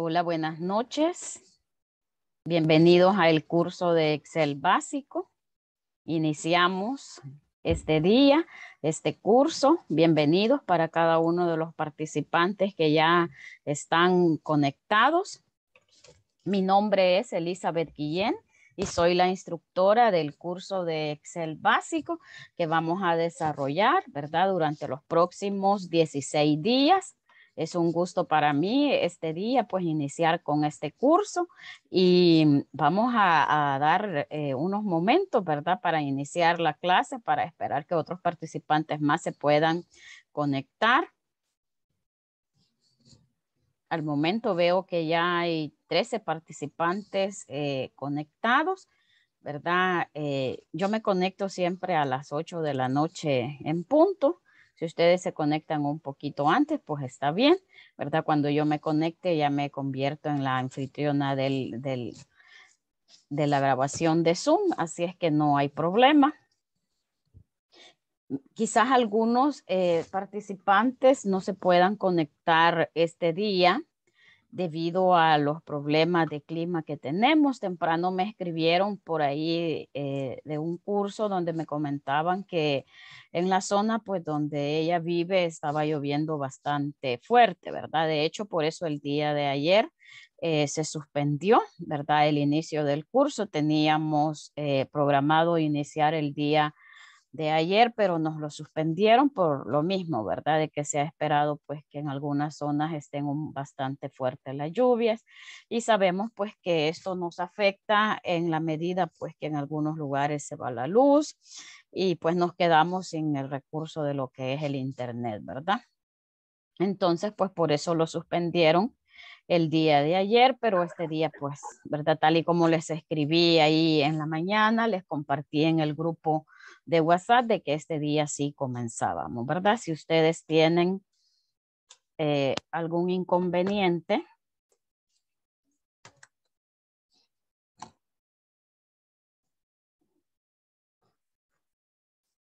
Hola, buenas noches. Bienvenidos al curso de Excel básico. Iniciamos este día, este curso. Bienvenidos para cada uno de los participantes que ya están conectados. Mi nombre es Elizabeth Guillén y soy la instructora del curso de Excel básico que vamos a desarrollar, ¿verdad? Durante los próximos 16 días. Es un gusto para mí este día, pues iniciar con este curso y mm, vamos a, dar eh, unos momentos, ¿verdad? Para iniciar la clase, para esperar que otros participantes más se puedan conectar. Al momento veo que ya hay 13 participantes eh, conectados. ¿verdad? Eh, yo me conecto siempre a las 8 de la noche en punto si ustedes se conectan un poquito antes, pues está bien, ¿verdad? Cuando yo me conecte ya me convierto en la anfitriona de la grabación de Zoom, así es que no hay problema. Quizás algunos eh, participantes no se puedan conectar este día, debido a los problemas de clima que tenemos. Temprano me escribieron por ahí eh, de un curso donde me comentaban que en la zona pues donde ella vive estaba lloviendo bastante fuerte, ¿verdad? De hecho, por eso el día de ayer eh, se suspendió, ¿verdad? El inicio del curso. Teníamos eh, programado iniciar el día de ayer, pero nos lo suspendieron por lo mismo, ¿verdad? De que se ha esperado pues que en algunas zonas estén bastante fuertes las lluvias y sabemos pues que esto nos afecta en la medida pues que en algunos lugares se va la luz y pues nos quedamos sin el recurso de lo que es el internet, ¿verdad? Entonces pues por eso lo suspendieron el día de ayer, pero este día, pues, ¿verdad? Tal y como les escribí ahí en la mañana, les compartí en el grupo de WhatsApp de que este día sí comenzábamos, ¿verdad? Si ustedes tienen eh, algún inconveniente,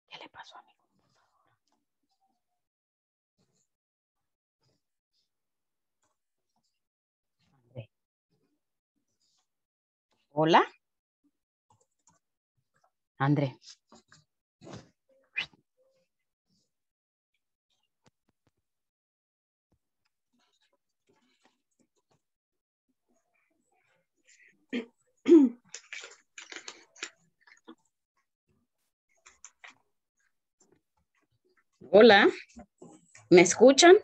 ¿Qué le pasó a Hola. André. Hola, ¿me escuchan?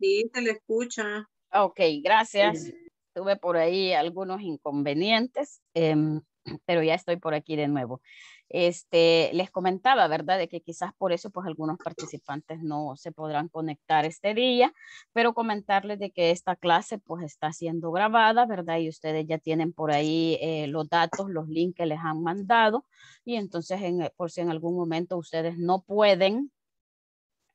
Sí, se le escucha. Ok, gracias. Tuve por ahí algunos inconvenientes, em, pero ya estoy por aquí de nuevo. Este, les comentaba, ¿verdad? De que quizás por eso, pues algunos participantes no se podrán conectar este día, pero comentarles de que esta clase, pues está siendo grabada, ¿verdad? Y ustedes ya tienen por ahí eh, los datos, los links que les han mandado. Y entonces, por si en algún momento ustedes no pueden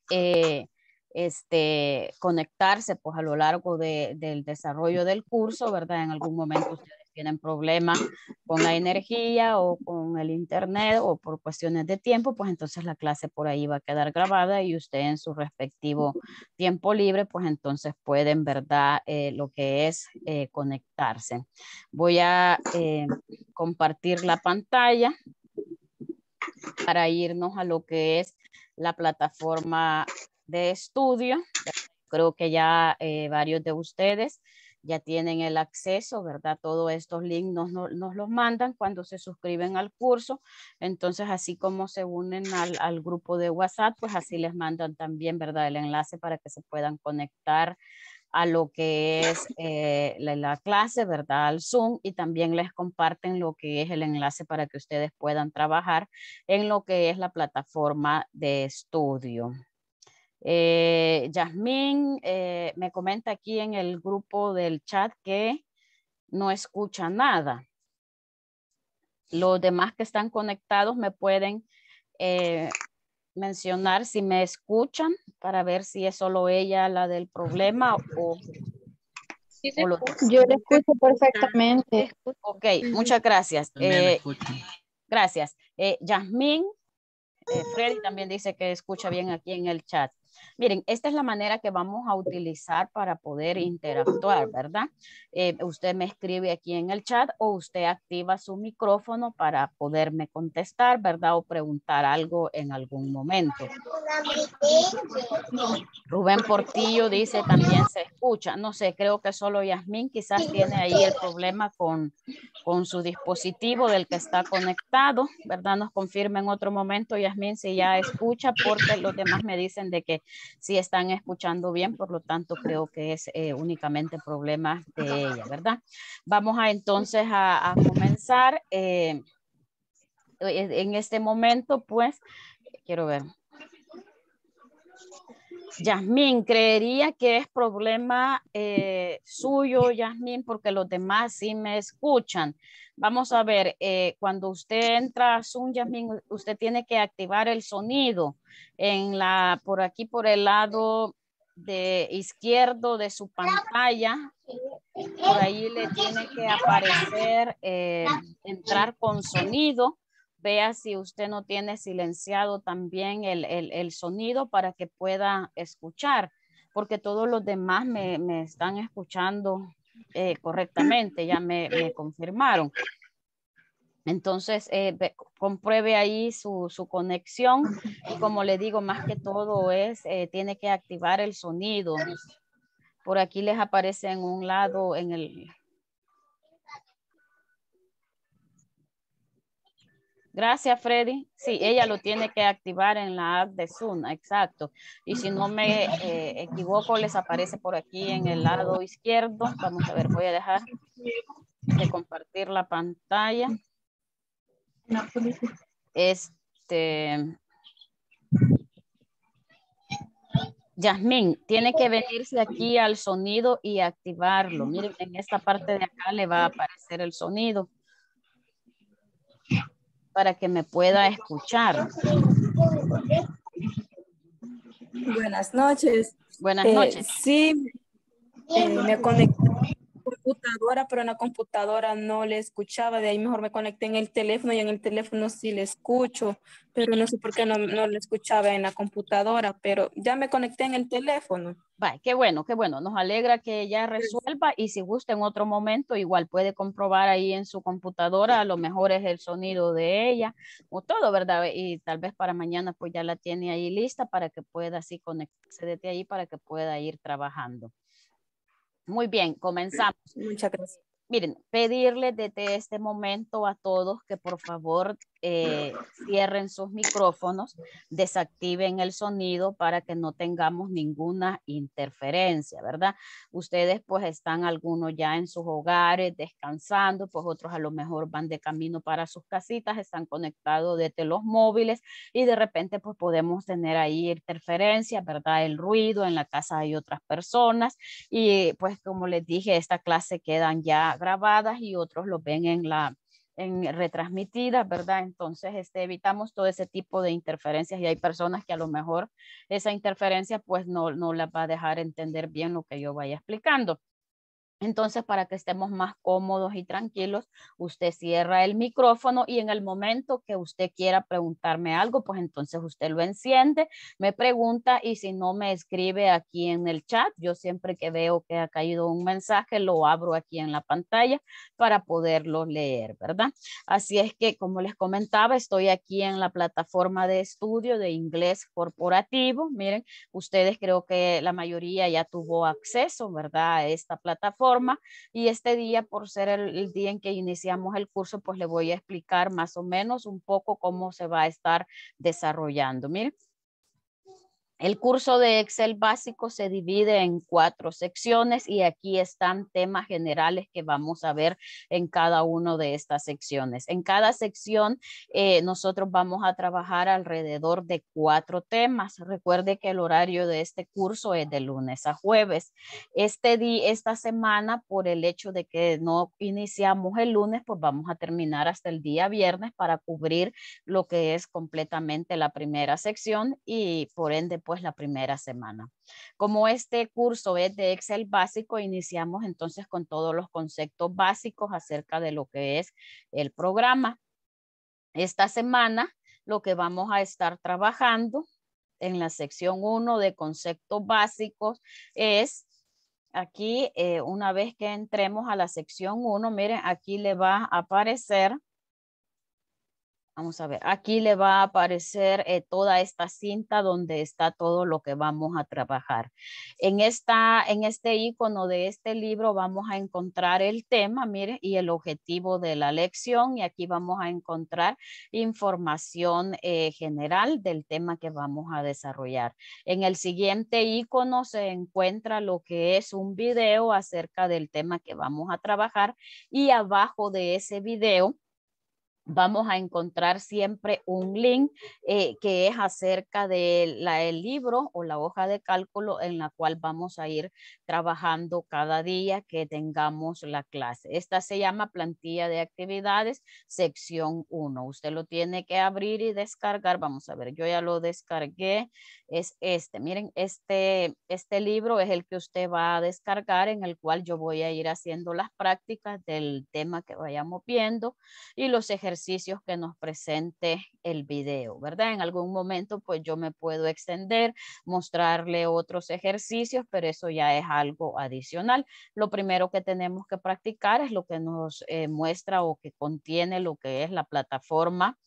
eh, este, conectarse pues a lo largo del desarrollo del curso, ¿verdad? En algún momento ustedes tienen problemas con la energía o con el internet o por cuestiones de tiempo, pues entonces la clase por ahí va a quedar grabada y usted en su respectivo tiempo libre, pues entonces pueden, ¿verdad? Eh, lo que es eh, conectarse. Voy a compartir la pantalla para irnos a lo que es la plataforma de estudio. Creo que ya eh, varios de ustedes ya tienen el acceso, ¿verdad? Todos estos links nos, los mandan cuando se suscriben al curso. Entonces, así como se unen al, al, grupo de WhatsApp, pues así les mandan también, ¿verdad? El enlace para que se puedan conectar a lo que es eh, la, clase, ¿verdad? Al Zoom y también les comparten lo que es el enlace para que ustedes puedan trabajar en lo que es la plataforma de estudio. Eh, Yasmín eh, me comenta aquí en el grupo del chat que no escucha nada. Los demás que están conectados me pueden eh, mencionar si me escuchan para ver si es solo ella la del problema o... Yo la escucho perfectamente. Ok, muchas gracias. Eh, gracias. Eh, Yasmín, eh, Freddy también dice que escucha bien aquí en el chat. Miren, esta es la manera que vamos a utilizar para poder interactuar, ¿verdad? Eh, usted me escribe aquí en el chat o usted activa su micrófono para poderme contestar, ¿verdad? O preguntar algo en algún momento. Rubén Portillo dice también se escucha. No sé, creo que solo Yasmín quizás tiene ahí el problema con, con su dispositivo del que está conectado, ¿verdad? Nos confirma en otro momento, Yasmín, si ya escucha, porque los demás me dicen de que si están escuchando bien, por lo tanto creo que es eh, únicamente problema de ella, ¿verdad? Vamos a entonces a, comenzar. Eh, e, en este momento, pues, quiero ver, Yasmin, creería que es problema eh, suyo, Yasmín, porque los demás sí me escuchan. Vamos a ver, eh, cuando usted entra a Zoom, Yasmín, usted tiene que activar el sonido en la, por aquí, por el lado de izquierdo de su pantalla. Por ahí le tiene que aparecer eh, entrar con sonido Vea si usted no tiene silenciado también el, sonido para que pueda escuchar, porque todos los demás me, están escuchando eh, correctamente, ya me, confirmaron. Entonces, eh, compruebe ahí su, conexión y como le digo, más que todo es, eh, tiene que activar el sonido. Por aquí les aparece en un lado, en el, Gracias, Freddy. Sí, ella lo tiene que activar en la app de Zoom, exacto. Y si no me eh, equivoco, les aparece por aquí en el lado izquierdo. Vamos a ver, voy a dejar de compartir la pantalla. Este. Yasmín, tiene que venirse aquí al sonido y activarlo. Miren, en esta parte de acá le va a aparecer el sonido para que me pueda escuchar. Buenas noches. Buenas eh, noches. sí, eh, me conecté computadora, pero en la computadora no le escuchaba, de ahí mejor me conecté en el teléfono y en el teléfono sí le escucho, pero no sé por qué no, no le escuchaba en la computadora, pero ya me conecté en el teléfono. qué bueno, qué bueno, nos alegra que ya resuelva y si gusta en otro momento igual puede comprobar ahí en su computadora, a lo mejor es el sonido de ella o todo, ¿verdad? Y tal vez para mañana pues ya la tiene ahí lista para que pueda así conectarse desde ahí para que pueda ir trabajando. Muy bien, comenzamos. Muchas gracias. Miren, pedirle desde este momento a todos que por favor eh, cierren sus micrófonos, desactiven el sonido para que no tengamos ninguna interferencia, ¿verdad? Ustedes pues están algunos ya en sus hogares descansando, pues otros a lo mejor van de camino para sus casitas, están conectados desde los móviles y de repente pues podemos tener ahí interferencia, ¿verdad? El ruido, en la casa hay otras personas y pues como les dije, esta clase quedan ya grabadas y otros lo ven en la en retransmitidas, ¿verdad? Entonces, este, evitamos todo ese tipo de interferencias y hay personas que a lo mejor esa interferencia pues no, no va a dejar entender bien lo que yo vaya explicando. Entonces, para que estemos más cómodos y tranquilos, usted cierra el micrófono y en el momento que usted quiera preguntarme algo, pues entonces usted lo enciende, me pregunta y si no me escribe aquí en el chat, yo siempre que veo que ha caído un mensaje, lo abro aquí en la pantalla para poderlo leer, ¿verdad? Así es que, como les comentaba, estoy aquí en la plataforma de estudio de inglés corporativo. Miren, ustedes creo que la mayoría ya tuvo acceso, ¿verdad? A esta plataforma y este día, por ser el, día en que iniciamos el curso, pues le voy a explicar más o menos un poco cómo se va a estar desarrollando. Miren. El curso de Excel básico se divide en cuatro secciones y aquí están temas generales que vamos a ver en cada una de estas secciones. En cada sección eh, nosotros vamos a trabajar alrededor de cuatro temas. Recuerde que el horario de este curso es de lunes a jueves. Este día, esta semana, por el hecho de que no iniciamos el lunes, pues vamos a terminar hasta el día viernes para cubrir lo que es completamente la primera sección y por ende pues la primera semana. Como este curso es de Excel básico, iniciamos entonces con todos los conceptos básicos acerca de lo que es el programa. Esta semana lo que vamos a estar trabajando en la sección 1 de conceptos básicos es aquí, eh, una vez que entremos a la sección 1, miren, aquí le va a aparecer Vamos a ver, aquí le va a aparecer eh, toda esta cinta donde está todo lo que vamos a trabajar. En, esta, en este icono de este libro vamos a encontrar el tema, mire, y el objetivo de la lección. Y aquí vamos a encontrar información eh, general del tema que vamos a desarrollar. En el siguiente icono se encuentra lo que es un video acerca del tema que vamos a trabajar. Y abajo de ese video vamos a encontrar siempre un link eh, que es acerca del de libro o la hoja de cálculo en la cual vamos a ir trabajando cada día que tengamos la clase. Esta se llama plantilla de actividades, sección 1. Usted lo tiene que abrir y descargar. Vamos a ver, yo ya lo descargué. Es este, miren, este, este libro es el que usted va a descargar en el cual yo voy a ir haciendo las prácticas del tema que vayamos viendo y los ejercicios que nos presente el video, ¿verdad? En algún momento pues yo me puedo extender, mostrarle otros ejercicios, pero eso ya es algo adicional. Lo primero que tenemos que practicar es lo que nos eh, muestra o que contiene lo que es la plataforma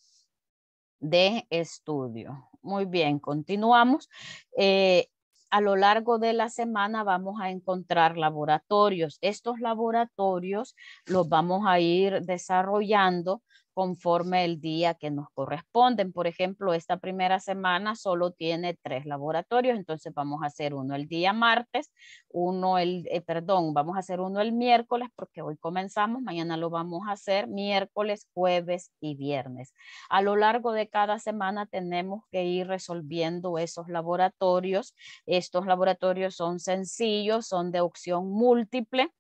de estudio. Muy bien, continuamos. Eh, a lo largo de la semana vamos a encontrar laboratorios. Estos laboratorios los vamos a ir desarrollando conforme el día que nos corresponden. Por ejemplo, esta primera semana solo tiene tres laboratorios, entonces vamos a hacer uno el día martes, uno el, eh, perdón, vamos a hacer uno el miércoles porque hoy comenzamos, mañana lo vamos a hacer miércoles, jueves y viernes. A lo largo de cada semana tenemos que ir resolviendo esos laboratorios. Estos laboratorios son sencillos, son de opción múltiple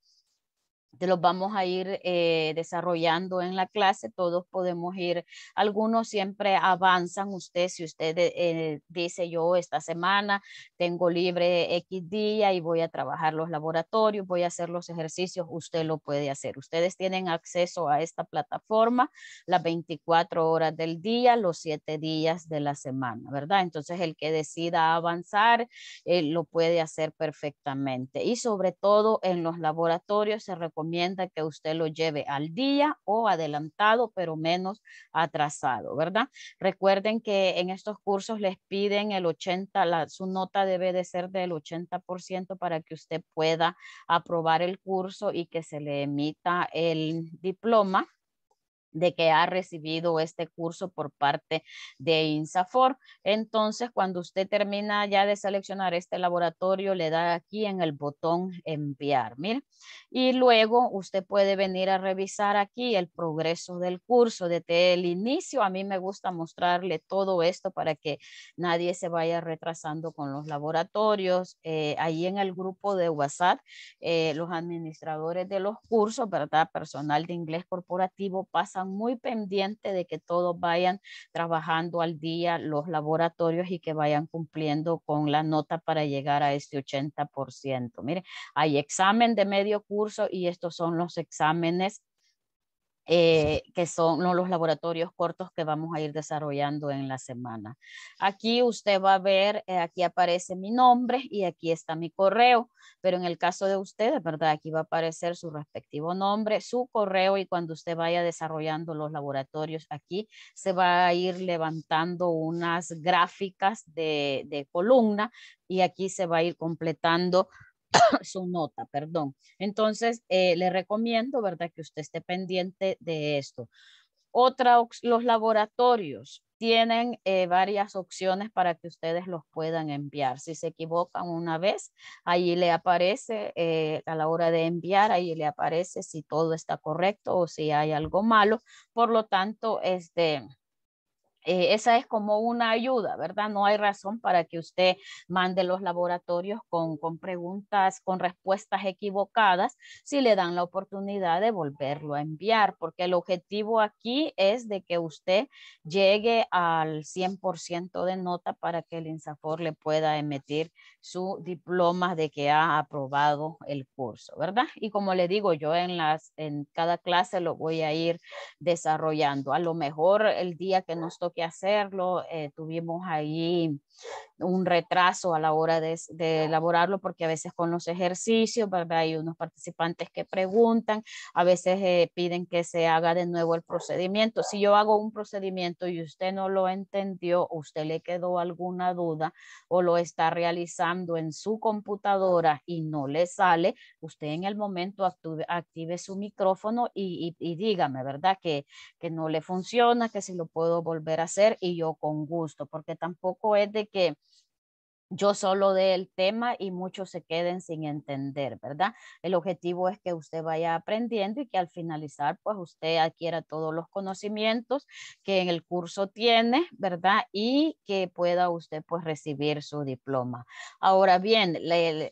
los vamos a ir eh, desarrollando en la clase, todos podemos ir, algunos siempre avanzan usted, si usted eh, dice yo esta semana tengo libre X día y voy a trabajar los laboratorios, voy a hacer los ejercicios, usted lo puede hacer. Ustedes tienen acceso a esta plataforma las 24 horas del día, los 7 días de la semana, ¿verdad? Entonces el que decida avanzar eh, lo puede hacer perfectamente y sobre todo en los laboratorios se recomienda recomienda que usted lo lleve al día o adelantado, pero menos atrasado, ¿verdad? Recuerden que en estos cursos les piden el 80, su nota debe de ser del 80% para que usted pueda aprobar el curso y que se le emita el diploma de que ha recibido este curso por parte de INSAFOR. Entonces, cuando usted termina ya de seleccionar este laboratorio, le da aquí en el botón enviar, mire. Y luego usted puede venir a revisar aquí el progreso del curso desde el inicio. A mí me gusta mostrarle todo esto para que nadie se vaya retrasando con los laboratorios. Eh, ahí en el grupo de WhatsApp, eh, los administradores de los cursos, ¿verdad? Personal de inglés corporativo pasan muy pendiente de que todos vayan trabajando al día los laboratorios y que vayan cumpliendo con la nota para llegar a este 80%. Mire, hay examen de medio curso y estos son los exámenes eh, que son los laboratorios cortos que vamos a ir desarrollando en la semana. Aquí usted va a ver, eh, aquí aparece mi nombre y aquí está mi correo, pero en el caso de ustedes, ¿verdad? Aquí va a aparecer su respectivo nombre, su correo y cuando usted vaya desarrollando los laboratorios aquí, se va a ir levantando unas gráficas de, de columna y aquí se va a ir completando su nota, perdón. Entonces, eh, le recomiendo, ¿verdad?, que usted esté pendiente de esto. Otra, los laboratorios tienen eh, varias opciones para que ustedes los puedan enviar. Si se equivocan una vez, ahí le aparece eh, a la hora de enviar, ahí le aparece si todo está correcto o si hay algo malo. Por lo tanto, este, eh, esa es como una ayuda, ¿verdad? No hay razón para que usted mande los laboratorios con, preguntas, con respuestas equivocadas, si le dan la oportunidad de volverlo a enviar, porque el objetivo aquí es de que usted llegue al 100% de nota para que el INSAFOR le pueda emitir su diploma de que ha aprobado el curso, ¿verdad? Y como le digo, yo en, las, en cada clase lo voy a ir desarrollando. A lo mejor el día que nos que hacerlo. Eh, tuvimos ahí un retraso a la hora de, elaborarlo porque a veces con los ejercicios, Hay unos participantes que preguntan, a veces eh, piden que se haga de nuevo el procedimiento. Si yo hago un procedimiento y usted no lo entendió, usted le quedó alguna duda o lo está realizando en su computadora y no le sale, usted en el momento active, su micrófono y, dígame, ¿verdad? Que, que no le funciona, que si lo puedo volver a hacer y yo con gusto, porque tampoco es de que yo solo dé el tema y muchos se queden sin entender, ¿verdad? El objetivo es que usted vaya aprendiendo y que al finalizar, pues usted adquiera todos los conocimientos que en el curso tiene, ¿verdad? Y que pueda usted pues recibir su diploma. Ahora bien,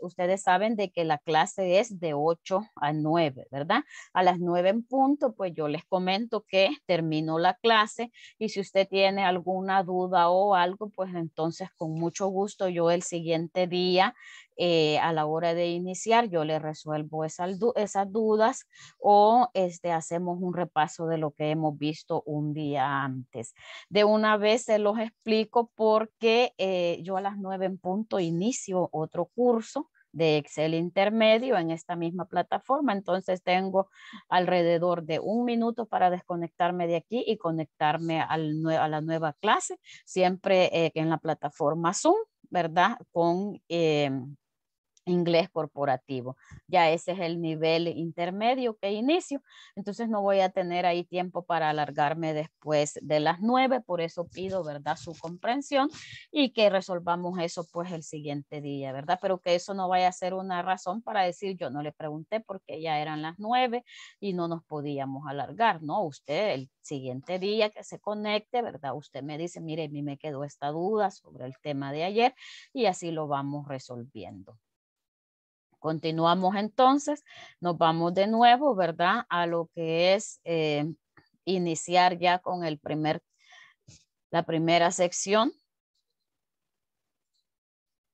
ustedes saben de que la clase es de 8 a 9, ¿verdad? A las 9 en punto, pues yo les comento que termino la clase y si usted tiene alguna duda o algo, pues entonces con mucho gusto yo el siguiente día eh, a la hora de iniciar, yo le resuelvo esas, dudas o este, hacemos un repaso de lo que hemos visto un día antes. De una vez se los explico porque eh, yo a las nueve en punto inicio otro curso de Excel intermedio en esta misma plataforma. Entonces tengo alrededor de un minuto para desconectarme de aquí y conectarme al, a la nueva clase, siempre eh, en la plataforma Zoom, ¿verdad? Con... Em, inglés corporativo. Ya ese es el nivel intermedio que inicio, entonces no voy a tener ahí tiempo para alargarme después de las nueve, por eso pido, ¿verdad?, su comprensión y que resolvamos eso pues el siguiente día, ¿verdad? Pero que eso no vaya a ser una razón para decir yo no le pregunté porque ya eran las nueve y no nos podíamos alargar, ¿no? Usted el siguiente día que se conecte, ¿verdad? Usted me dice, mire, a mí me quedó esta duda sobre el tema de ayer y así lo vamos resolviendo. Continuamos entonces, nos vamos de nuevo, ¿verdad? A lo que es eh, iniciar ya con el primer, la primera sección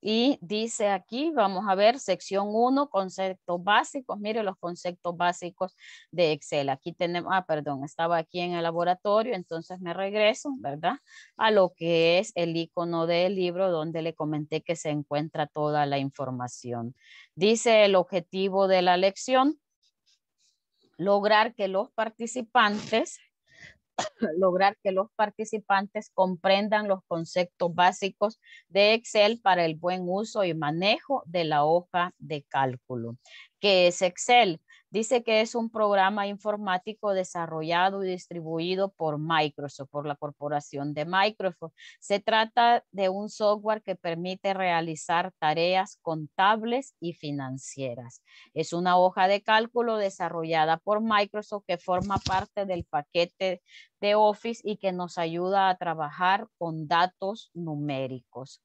y dice aquí, vamos a ver, sección 1, conceptos básicos. Mire los conceptos básicos de Excel. Aquí tenemos, ah, perdón, estaba aquí en el laboratorio, entonces me regreso, ¿verdad? A lo que es el icono del libro donde le comenté que se encuentra toda la información. Dice el objetivo de la lección, lograr que los participantes lograr que los participantes comprendan los conceptos básicos de Excel para el buen uso y manejo de la hoja de cálculo. que es Excel? Dice que es un programa informático desarrollado y distribuido por Microsoft, por la corporación de Microsoft. Se trata de un software que permite realizar tareas contables y financieras. Es una hoja de cálculo desarrollada por Microsoft que forma parte del paquete de Office y que nos ayuda a trabajar con datos numéricos.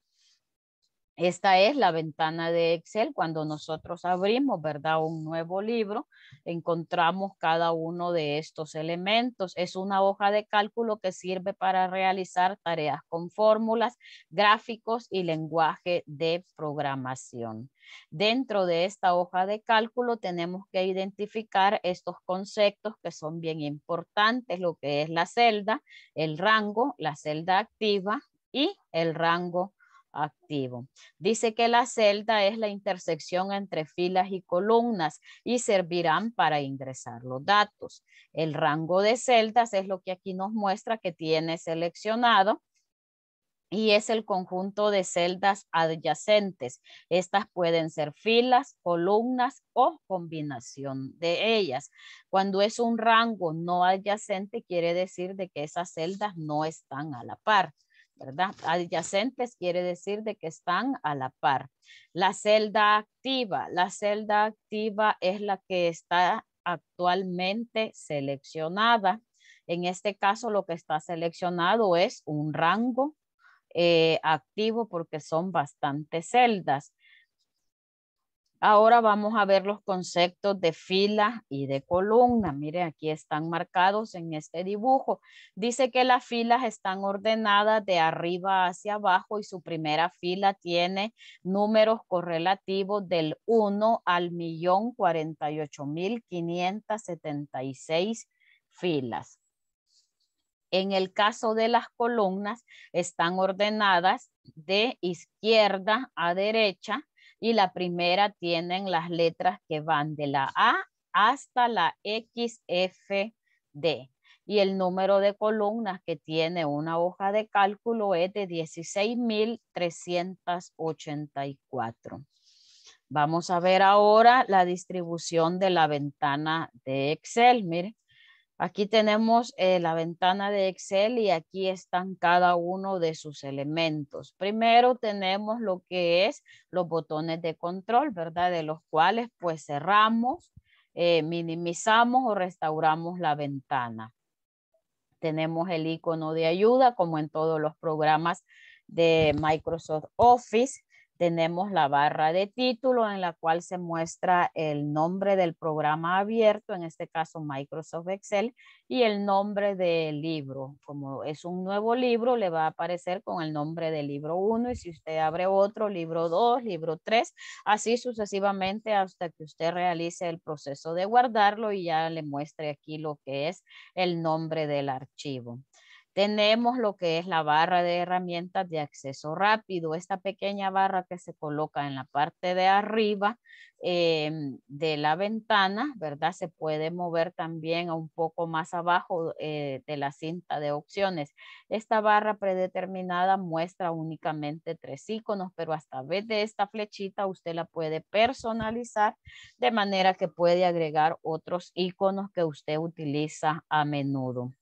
Esta es la ventana de Excel. Cuando nosotros abrimos, ¿verdad? Un nuevo libro, encontramos cada uno de estos elementos. Es una hoja de cálculo que sirve para realizar tareas con fórmulas, gráficos y lenguaje de programación. Dentro de esta hoja de cálculo tenemos que identificar estos conceptos que son bien importantes, lo que es la celda, el rango, la celda activa y el rango activo. Dice que la celda es la intersección entre filas y columnas y servirán para ingresar los datos. El rango de celdas es lo que aquí nos muestra que tiene seleccionado y es el conjunto de celdas adyacentes. Estas pueden ser filas, columnas o combinación de ellas. Cuando es un rango no adyacente, quiere decir de que esas celdas no están a la par. ¿verdad? Adyacentes quiere decir de que están a la par. La celda activa, la celda activa es la que está actualmente seleccionada. En este caso lo que está seleccionado es un rango eh, activo porque son bastantes celdas. Ahora vamos a ver los conceptos de fila y de columna. Mire, aquí están marcados en este dibujo. Dice que las filas están ordenadas de arriba hacia abajo y su primera fila tiene números correlativos del 1 al millón filas. En el caso de las columnas, están ordenadas de izquierda a derecha y la primera tienen las letras que van de la A hasta la XFD. Y el número de columnas que tiene una hoja de cálculo es de 16.384. Vamos a ver ahora la distribución de la ventana de Excel. Aquí tenemos eh, la ventana de Excel y aquí están cada uno de sus elementos. Primero tenemos lo que es los botones de control, ¿verdad? De los cuales pues cerramos, eh, minimizamos o restauramos la ventana. Tenemos el icono de ayuda como en todos los programas de Microsoft Office tenemos la barra de título en la cual se muestra el nombre del programa abierto, en este caso Microsoft Excel, y el nombre del libro. Como es un nuevo libro, le va a aparecer con el nombre del libro 1 y si usted abre otro, libro 2, libro 3, así sucesivamente hasta que usted realice el proceso de guardarlo y ya le muestre aquí lo que es el nombre del archivo. Tenemos lo que es la barra de herramientas de acceso rápido, esta pequeña barra que se coloca en la parte de arriba em, de la ventana, ¿verdad? Se puede mover también un poco más abajo eh, de la cinta de opciones. Esta barra predeterminada muestra únicamente tres iconos, pero hasta través de esta flechita usted la puede personalizar de manera que puede agregar otros iconos que usted utiliza a menudo.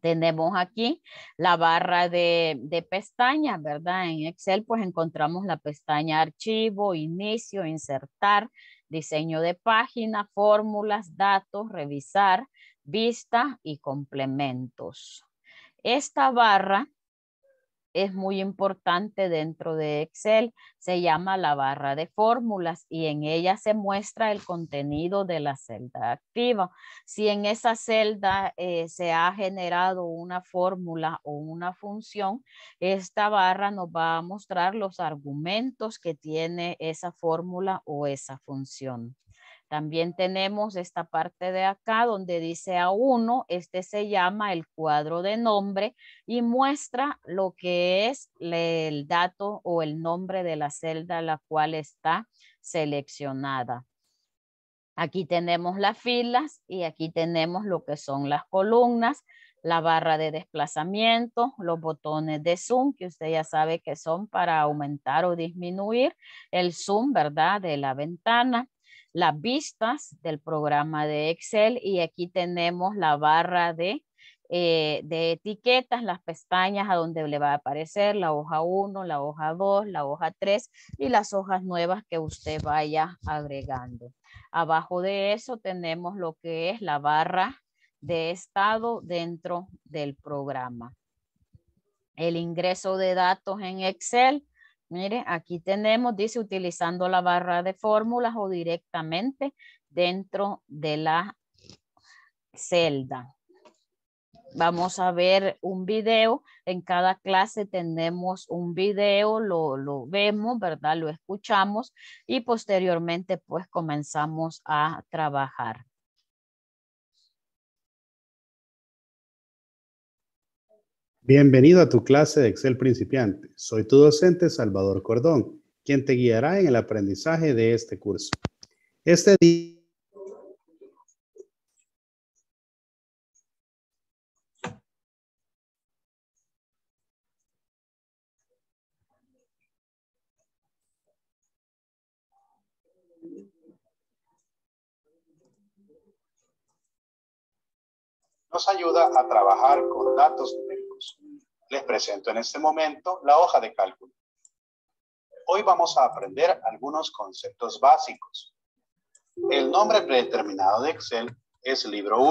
Tenemos aquí la barra de, pestañas, ¿verdad? En Excel pues encontramos la pestaña archivo, inicio, insertar, diseño de página, fórmulas, datos, revisar, vista y complementos. Esta barra es muy importante dentro de Excel. Se llama la barra de fórmulas y en ella se muestra el contenido de la celda activa. Si en esa celda eh, se ha generado una fórmula o una función, esta barra nos va a mostrar los argumentos que tiene esa fórmula o esa función. También tenemos esta parte de acá donde dice a uno, este se llama el cuadro de nombre y muestra lo que es el dato o el nombre de la celda la cual está seleccionada. Aquí tenemos las filas y aquí tenemos lo que son las columnas, la barra de desplazamiento, los botones de zoom, que usted ya sabe que son para aumentar o disminuir el zoom, ¿verdad? De la ventana las vistas del programa de Excel y aquí tenemos la barra de, eh, etiquetas, las pestañas a donde le va a aparecer la hoja 1, la hoja 2, la hoja 3 y las hojas nuevas que usted vaya agregando. Abajo de eso tenemos lo que es la barra de estado dentro del programa. El ingreso de datos en Excel Mire, aquí tenemos, dice, utilizando la barra de fórmulas o directamente dentro de la celda. Vamos a ver un video. En cada clase tenemos un video, lo, lo vemos, ¿verdad? Lo escuchamos y posteriormente pues comenzamos a trabajar. Bienvenido a tu clase de Excel principiante. Soy tu docente Salvador Cordón, quien te guiará en el aprendizaje de este curso. Este día nos ayuda a trabajar con datos les presento en este momento la hoja de cálculo. Hoy vamos a aprender algunos conceptos básicos. El nombre predeterminado de Excel es libro 1.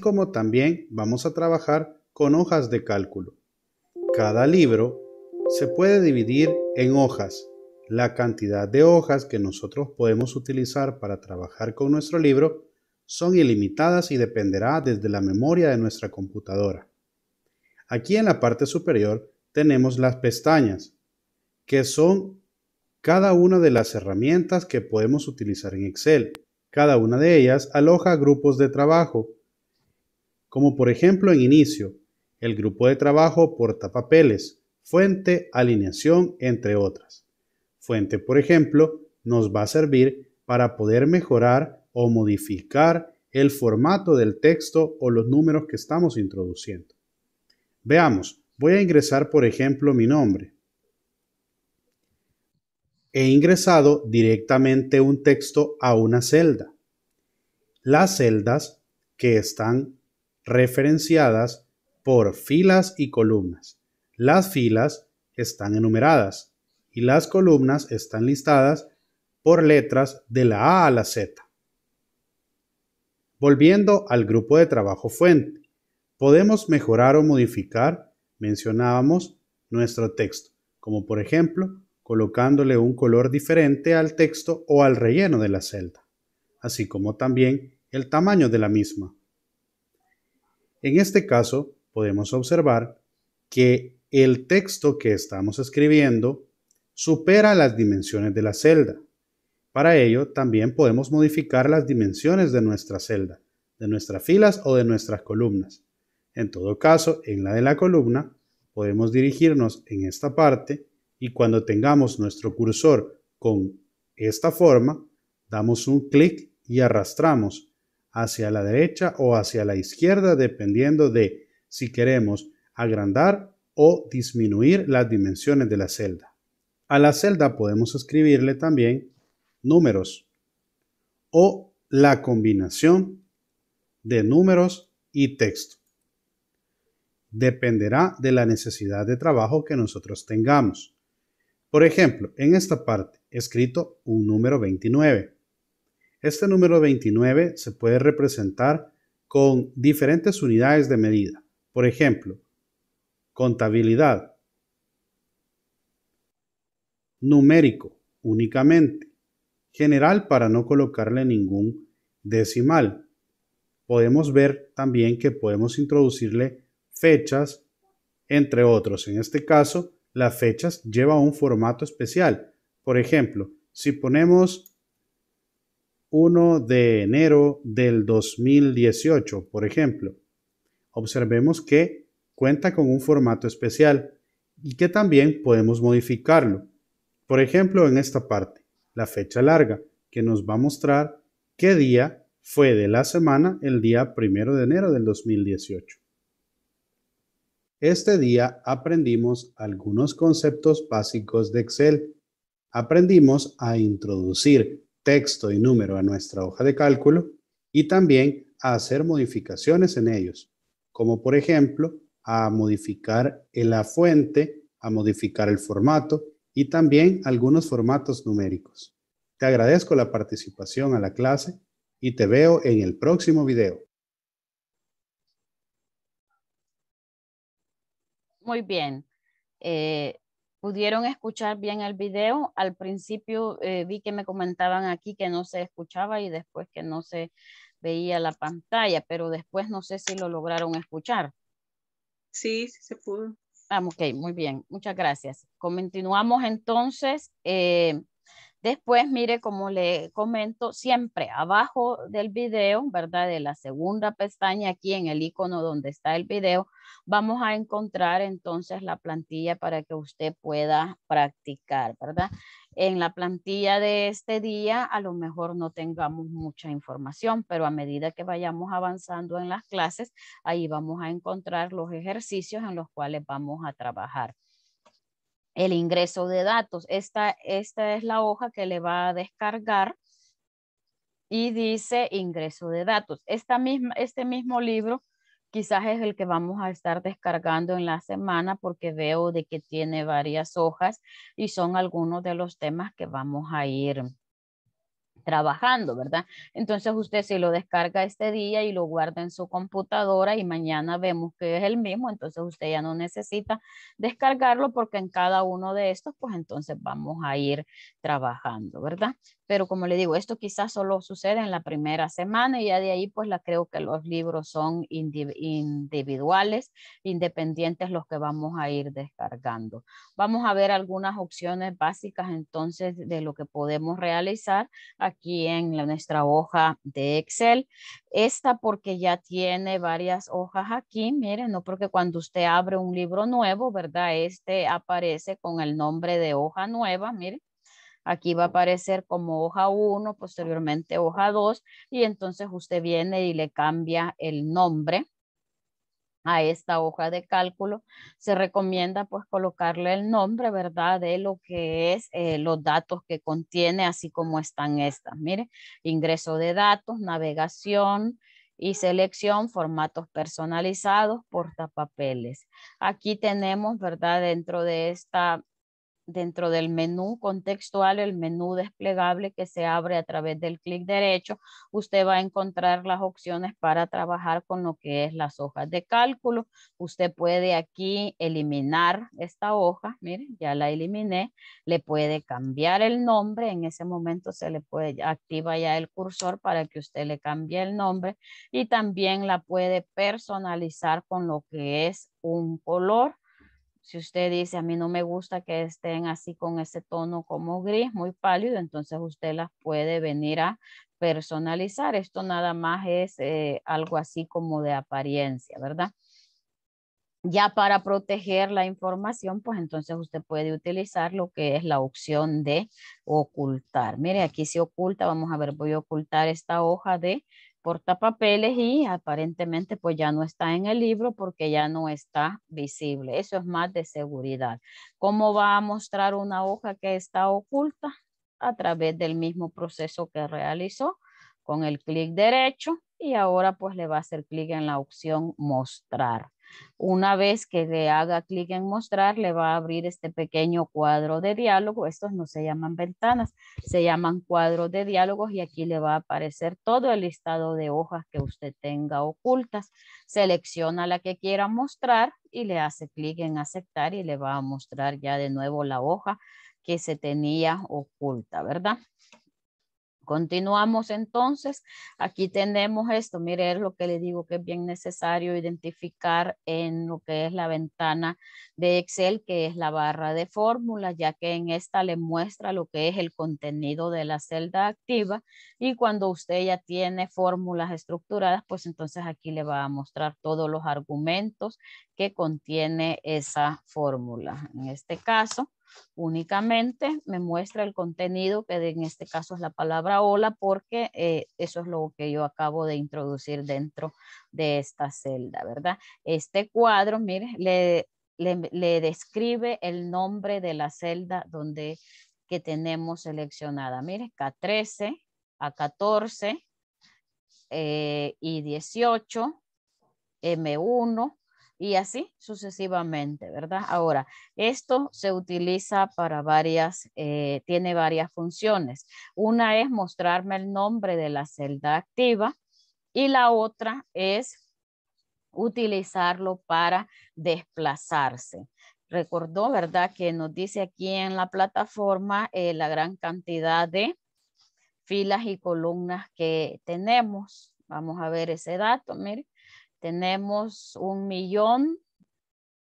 Como también vamos a trabajar con hojas de cálculo. Cada libro se puede dividir en hojas. La cantidad de hojas que nosotros podemos utilizar para trabajar con nuestro libro son ilimitadas y dependerá desde la memoria de nuestra computadora. Aquí en la parte superior tenemos las pestañas, que son cada una de las herramientas que podemos utilizar en Excel. Cada una de ellas aloja grupos de trabajo, como por ejemplo en inicio, el grupo de trabajo portapapeles, fuente, alineación, entre otras. Fuente, por ejemplo, nos va a servir para poder mejorar o modificar el formato del texto o los números que estamos introduciendo. Veamos, voy a ingresar por ejemplo mi nombre. He ingresado directamente un texto a una celda. Las celdas que están referenciadas por filas y columnas. Las filas están enumeradas y las columnas están listadas por letras de la A a la Z. Volviendo al grupo de trabajo fuente. Podemos mejorar o modificar, mencionábamos, nuestro texto, como por ejemplo colocándole un color diferente al texto o al relleno de la celda, así como también el tamaño de la misma. En este caso, podemos observar que el texto que estamos escribiendo supera las dimensiones de la celda. Para ello, también podemos modificar las dimensiones de nuestra celda, de nuestras filas o de nuestras columnas, en todo caso, en la de la columna, podemos dirigirnos en esta parte y cuando tengamos nuestro cursor con esta forma, damos un clic y arrastramos hacia la derecha o hacia la izquierda dependiendo de si queremos agrandar o disminuir las dimensiones de la celda. A la celda podemos escribirle también números o la combinación de números y texto dependerá de la necesidad de trabajo que nosotros tengamos. Por ejemplo, en esta parte, escrito un número 29. Este número 29 se puede representar con diferentes unidades de medida. Por ejemplo, contabilidad, numérico únicamente, general para no colocarle ningún decimal. Podemos ver también que podemos introducirle fechas, entre otros. En este caso, las fechas lleva un formato especial. Por ejemplo, si ponemos 1 de enero del 2018, por ejemplo, observemos que cuenta con un formato especial y que también podemos modificarlo. Por ejemplo, en esta parte, la fecha larga, que nos va a mostrar qué día fue de la semana el día primero de enero del 2018. Este día aprendimos algunos conceptos básicos de Excel. Aprendimos a introducir texto y número a nuestra hoja de cálculo y también a hacer modificaciones en ellos, como por ejemplo a modificar la fuente, a modificar el formato y también algunos formatos numéricos. Te agradezco la participación a la clase y te veo en el próximo video. Muy bien. Eh, ¿Pudieron escuchar bien el video? Al principio eh, vi que me comentaban aquí que no se escuchaba y después que no se veía la pantalla, pero después no sé si lo lograron escuchar. Sí, sí se pudo. Ah, ok, muy bien. Muchas gracias. Continuamos entonces. Eh, Después, mire, como le comento, siempre abajo del video, ¿verdad? De la segunda pestaña aquí en el icono donde está el video, vamos a encontrar entonces la plantilla para que usted pueda practicar, ¿verdad? En la plantilla de este día a lo mejor no tengamos mucha información, pero a medida que vayamos avanzando en las clases, ahí vamos a encontrar los ejercicios en los cuales vamos a trabajar el ingreso de datos. Esta, esta es la hoja que le va a descargar y dice ingreso de datos. Esta misma, este mismo libro quizás es el que vamos a estar descargando en la semana porque veo de que tiene varias hojas y son algunos de los temas que vamos a ir trabajando, ¿verdad? Entonces usted si lo descarga este día y lo guarda en su computadora y mañana vemos que es el mismo, entonces usted ya no necesita descargarlo porque en cada uno de estos, pues entonces vamos a ir trabajando, ¿verdad? Pero como le digo, esto quizás solo sucede en la primera semana y ya de ahí pues la creo que los libros son individuales, independientes los que vamos a ir descargando. Vamos a ver algunas opciones básicas entonces de lo que podemos realizar aquí en nuestra hoja de Excel. Esta porque ya tiene varias hojas aquí, miren, no porque cuando usted abre un libro nuevo, ¿verdad? Este aparece con el nombre de hoja nueva, miren. Aquí va a aparecer como hoja 1, posteriormente hoja 2 y entonces usted viene y le cambia el nombre a esta hoja de cálculo. Se recomienda pues colocarle el nombre, ¿verdad? De lo que es eh, los datos que contiene, así como están estas. Mire, ingreso de datos, navegación y selección, formatos personalizados, portapapeles. Aquí tenemos, ¿verdad? Dentro de esta dentro del menú contextual, el menú desplegable que se abre a través del clic derecho, usted va a encontrar las opciones para trabajar con lo que es las hojas de cálculo. Usted puede aquí eliminar esta hoja, Miren, ya la eliminé, le puede cambiar el nombre, en ese momento se le puede, activa ya el cursor para que usted le cambie el nombre y también la puede personalizar con lo que es un color si usted dice, a mí no me gusta que estén así con ese tono como gris, muy pálido, entonces usted las puede venir a personalizar. Esto nada más es eh, algo así como de apariencia, ¿verdad? Ya para proteger la información, pues entonces usted puede utilizar lo que es la opción de ocultar. Mire, aquí se oculta, vamos a ver, voy a ocultar esta hoja de portapapeles y aparentemente pues ya no está en el libro porque ya no está visible. Eso es más de seguridad. ¿Cómo va a mostrar una hoja que está oculta? A través del mismo proceso que realizó con el clic derecho y ahora pues le va a hacer clic en la opción mostrar. Una vez que le haga clic en mostrar, le va a abrir este pequeño cuadro de diálogo. Estos no se llaman ventanas, se llaman cuadros de diálogos y aquí le va a aparecer todo el listado de hojas que usted tenga ocultas. Selecciona la que quiera mostrar y le hace clic en aceptar y le va a mostrar ya de nuevo la hoja que se tenía oculta, ¿verdad? Continuamos entonces. Aquí tenemos esto. Mire, es lo que le digo que es bien necesario identificar en lo que es la ventana de Excel, que es la barra de fórmulas, ya que en esta le muestra lo que es el contenido de la celda activa. Y cuando usted ya tiene fórmulas estructuradas, pues entonces aquí le va a mostrar todos los argumentos que contiene esa fórmula. En este caso, únicamente me muestra el contenido, que en este caso es la palabra hola, porque eh, eso es lo que yo acabo de introducir dentro de esta celda, ¿verdad? Este cuadro, mire, le, describe el nombre de la celda donde que tenemos seleccionada. Mire, K13, A14 eh, y 18, M1, y así sucesivamente, ¿verdad? Ahora, esto se utiliza para varias, eh, tiene varias funciones. Una es mostrarme el nombre de la celda activa y la otra es utilizarlo para desplazarse. Recordó, ¿verdad? Que nos dice aquí en la plataforma eh, la gran cantidad de filas y columnas que tenemos. Vamos a ver ese dato, mire tenemos un millón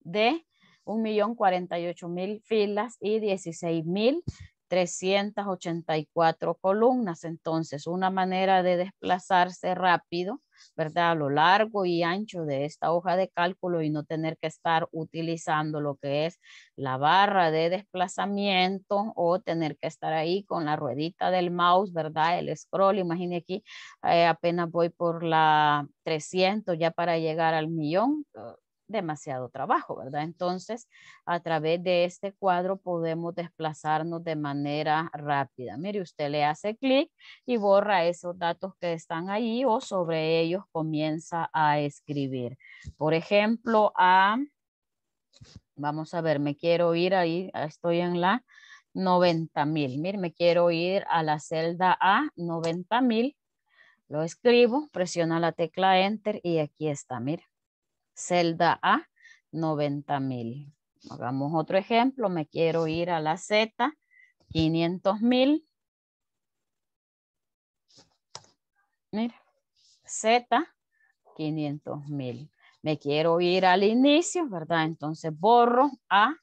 de un millón cuarenta y ocho mil filas y dieciséis mil cuatro columnas. Entonces, una manera de desplazarse rápido ¿verdad? A lo largo y ancho de esta hoja de cálculo y no tener que estar utilizando lo que es la barra de desplazamiento o tener que estar ahí con la ruedita del mouse, ¿verdad? El scroll, imagine aquí, eh, apenas voy por la 300 ya para llegar al millón, demasiado trabajo, ¿verdad? Entonces, a través de este cuadro podemos desplazarnos de manera rápida. Mire, usted le hace clic y borra esos datos que están ahí o sobre ellos comienza a escribir. Por ejemplo, a, vamos a ver, me quiero ir ahí, ah, estoy en la 90.000. Mire, me quiero ir a la celda A, 90.000, Lo escribo, presiona la tecla Enter y aquí está, mire celda A, 90,000. Hagamos otro ejemplo, me quiero ir a la Z, 500,000. mil. Mira, Z, 500,000. Me quiero ir al inicio, ¿verdad? Entonces borro A,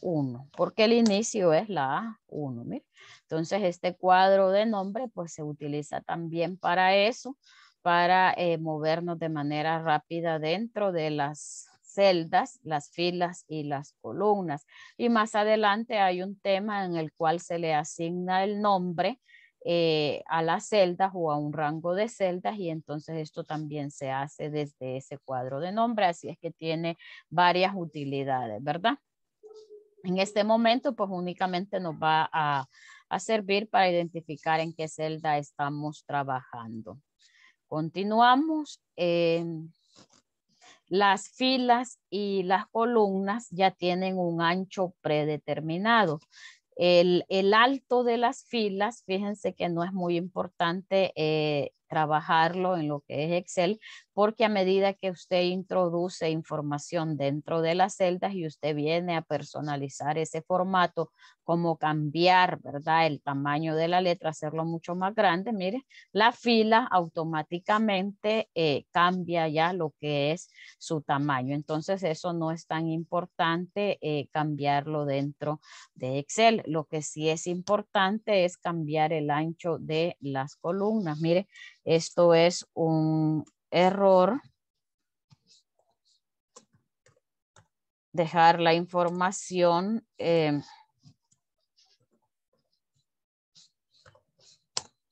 1, porque el inicio es la A1, mira. Entonces este cuadro de nombre pues se utiliza también para eso, para eh, movernos de manera rápida dentro de las celdas, las filas y las columnas. Y más adelante hay un tema en el cual se le asigna el nombre eh, a las celdas o a un rango de celdas y entonces esto también se hace desde ese cuadro de nombre, así es que tiene varias utilidades, ¿verdad? En este momento, pues únicamente nos va a servir para identificar en qué celda estamos trabajando. Continuamos. Em, las filas y las columnas ya tienen un ancho predeterminado. El, alto de las filas, fíjense que no es muy importante eh, trabajarlo en lo que es Excel, porque a medida que usted introduce información dentro de las celdas y usted viene a personalizar ese formato, como cambiar, ¿verdad? El tamaño de la letra, hacerlo mucho más grande, mire, la fila automáticamente eh, cambia ya lo que es su tamaño. Entonces, eso no es tan importante eh, cambiarlo dentro de Excel. Lo que sí es importante es cambiar el ancho de las columnas. Mire, esto es un error. Dejar la información em,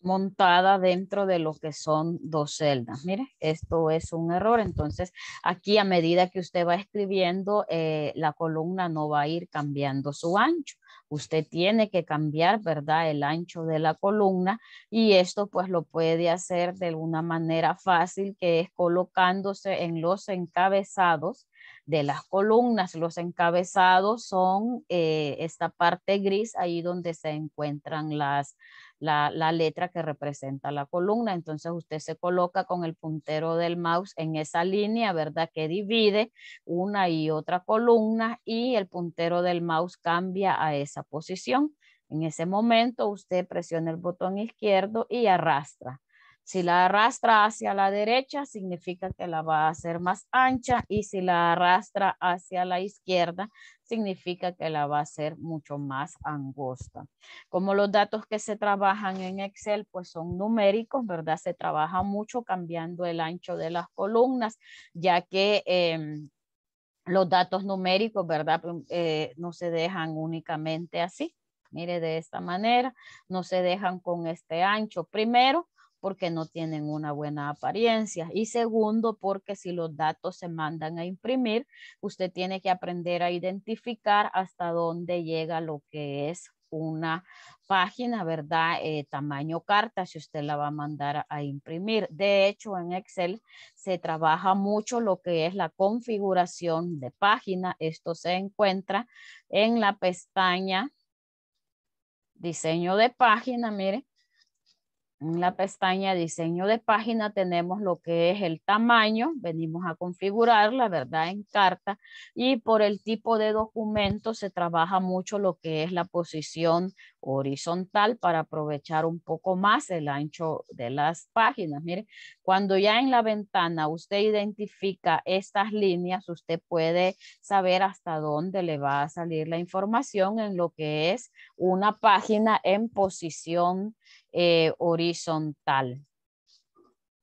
montada dentro de lo que son dos celdas. Mire, esto es un error. Entonces, aquí a medida que usted va escribiendo, eh, la columna no va a ir cambiando su ancho usted tiene que cambiar, ¿verdad? El ancho de la columna y esto pues lo puede hacer de una manera fácil que es colocándose en los encabezados de las columnas. Los encabezados son eh, esta parte gris, ahí donde se encuentran las, la, la letra que representa la columna. Entonces usted se coloca con el puntero del mouse en esa línea, ¿verdad? Que divide una y otra columna y el puntero del mouse cambia a esa posición. En ese momento usted presiona el botón izquierdo y arrastra. Si la arrastra hacia la derecha, significa que la va a hacer más ancha y si la arrastra hacia la izquierda, significa que la va a hacer mucho más angosta. Como los datos que se trabajan en Excel, pues son numéricos, ¿verdad? Se trabaja mucho cambiando el ancho de las columnas, ya que... Em, los datos numéricos, ¿verdad? Pues, eh, no se dejan únicamente así, mire de esta manera, no se dejan con este ancho. Primero, porque no tienen una buena apariencia. Y segundo, porque si los datos se mandan a imprimir, usted tiene que aprender a identificar hasta dónde llega lo que es una página, ¿verdad? Eh, tamaño carta, si usted la va a mandar a, a, imprimir. De hecho, en Excel se trabaja mucho lo que es la configuración de página. Esto se encuentra en la pestaña diseño de página, mire, en la pestaña diseño de página tenemos lo que es el tamaño, venimos a configurar la verdad en carta y por el tipo de documento se trabaja mucho lo que es la posición horizontal para aprovechar un poco más el ancho de las páginas. Mire, cuando ya en la ventana usted identifica estas líneas, usted puede saber hasta dónde le va a salir la información en lo que es una página en posición eh, horizontal.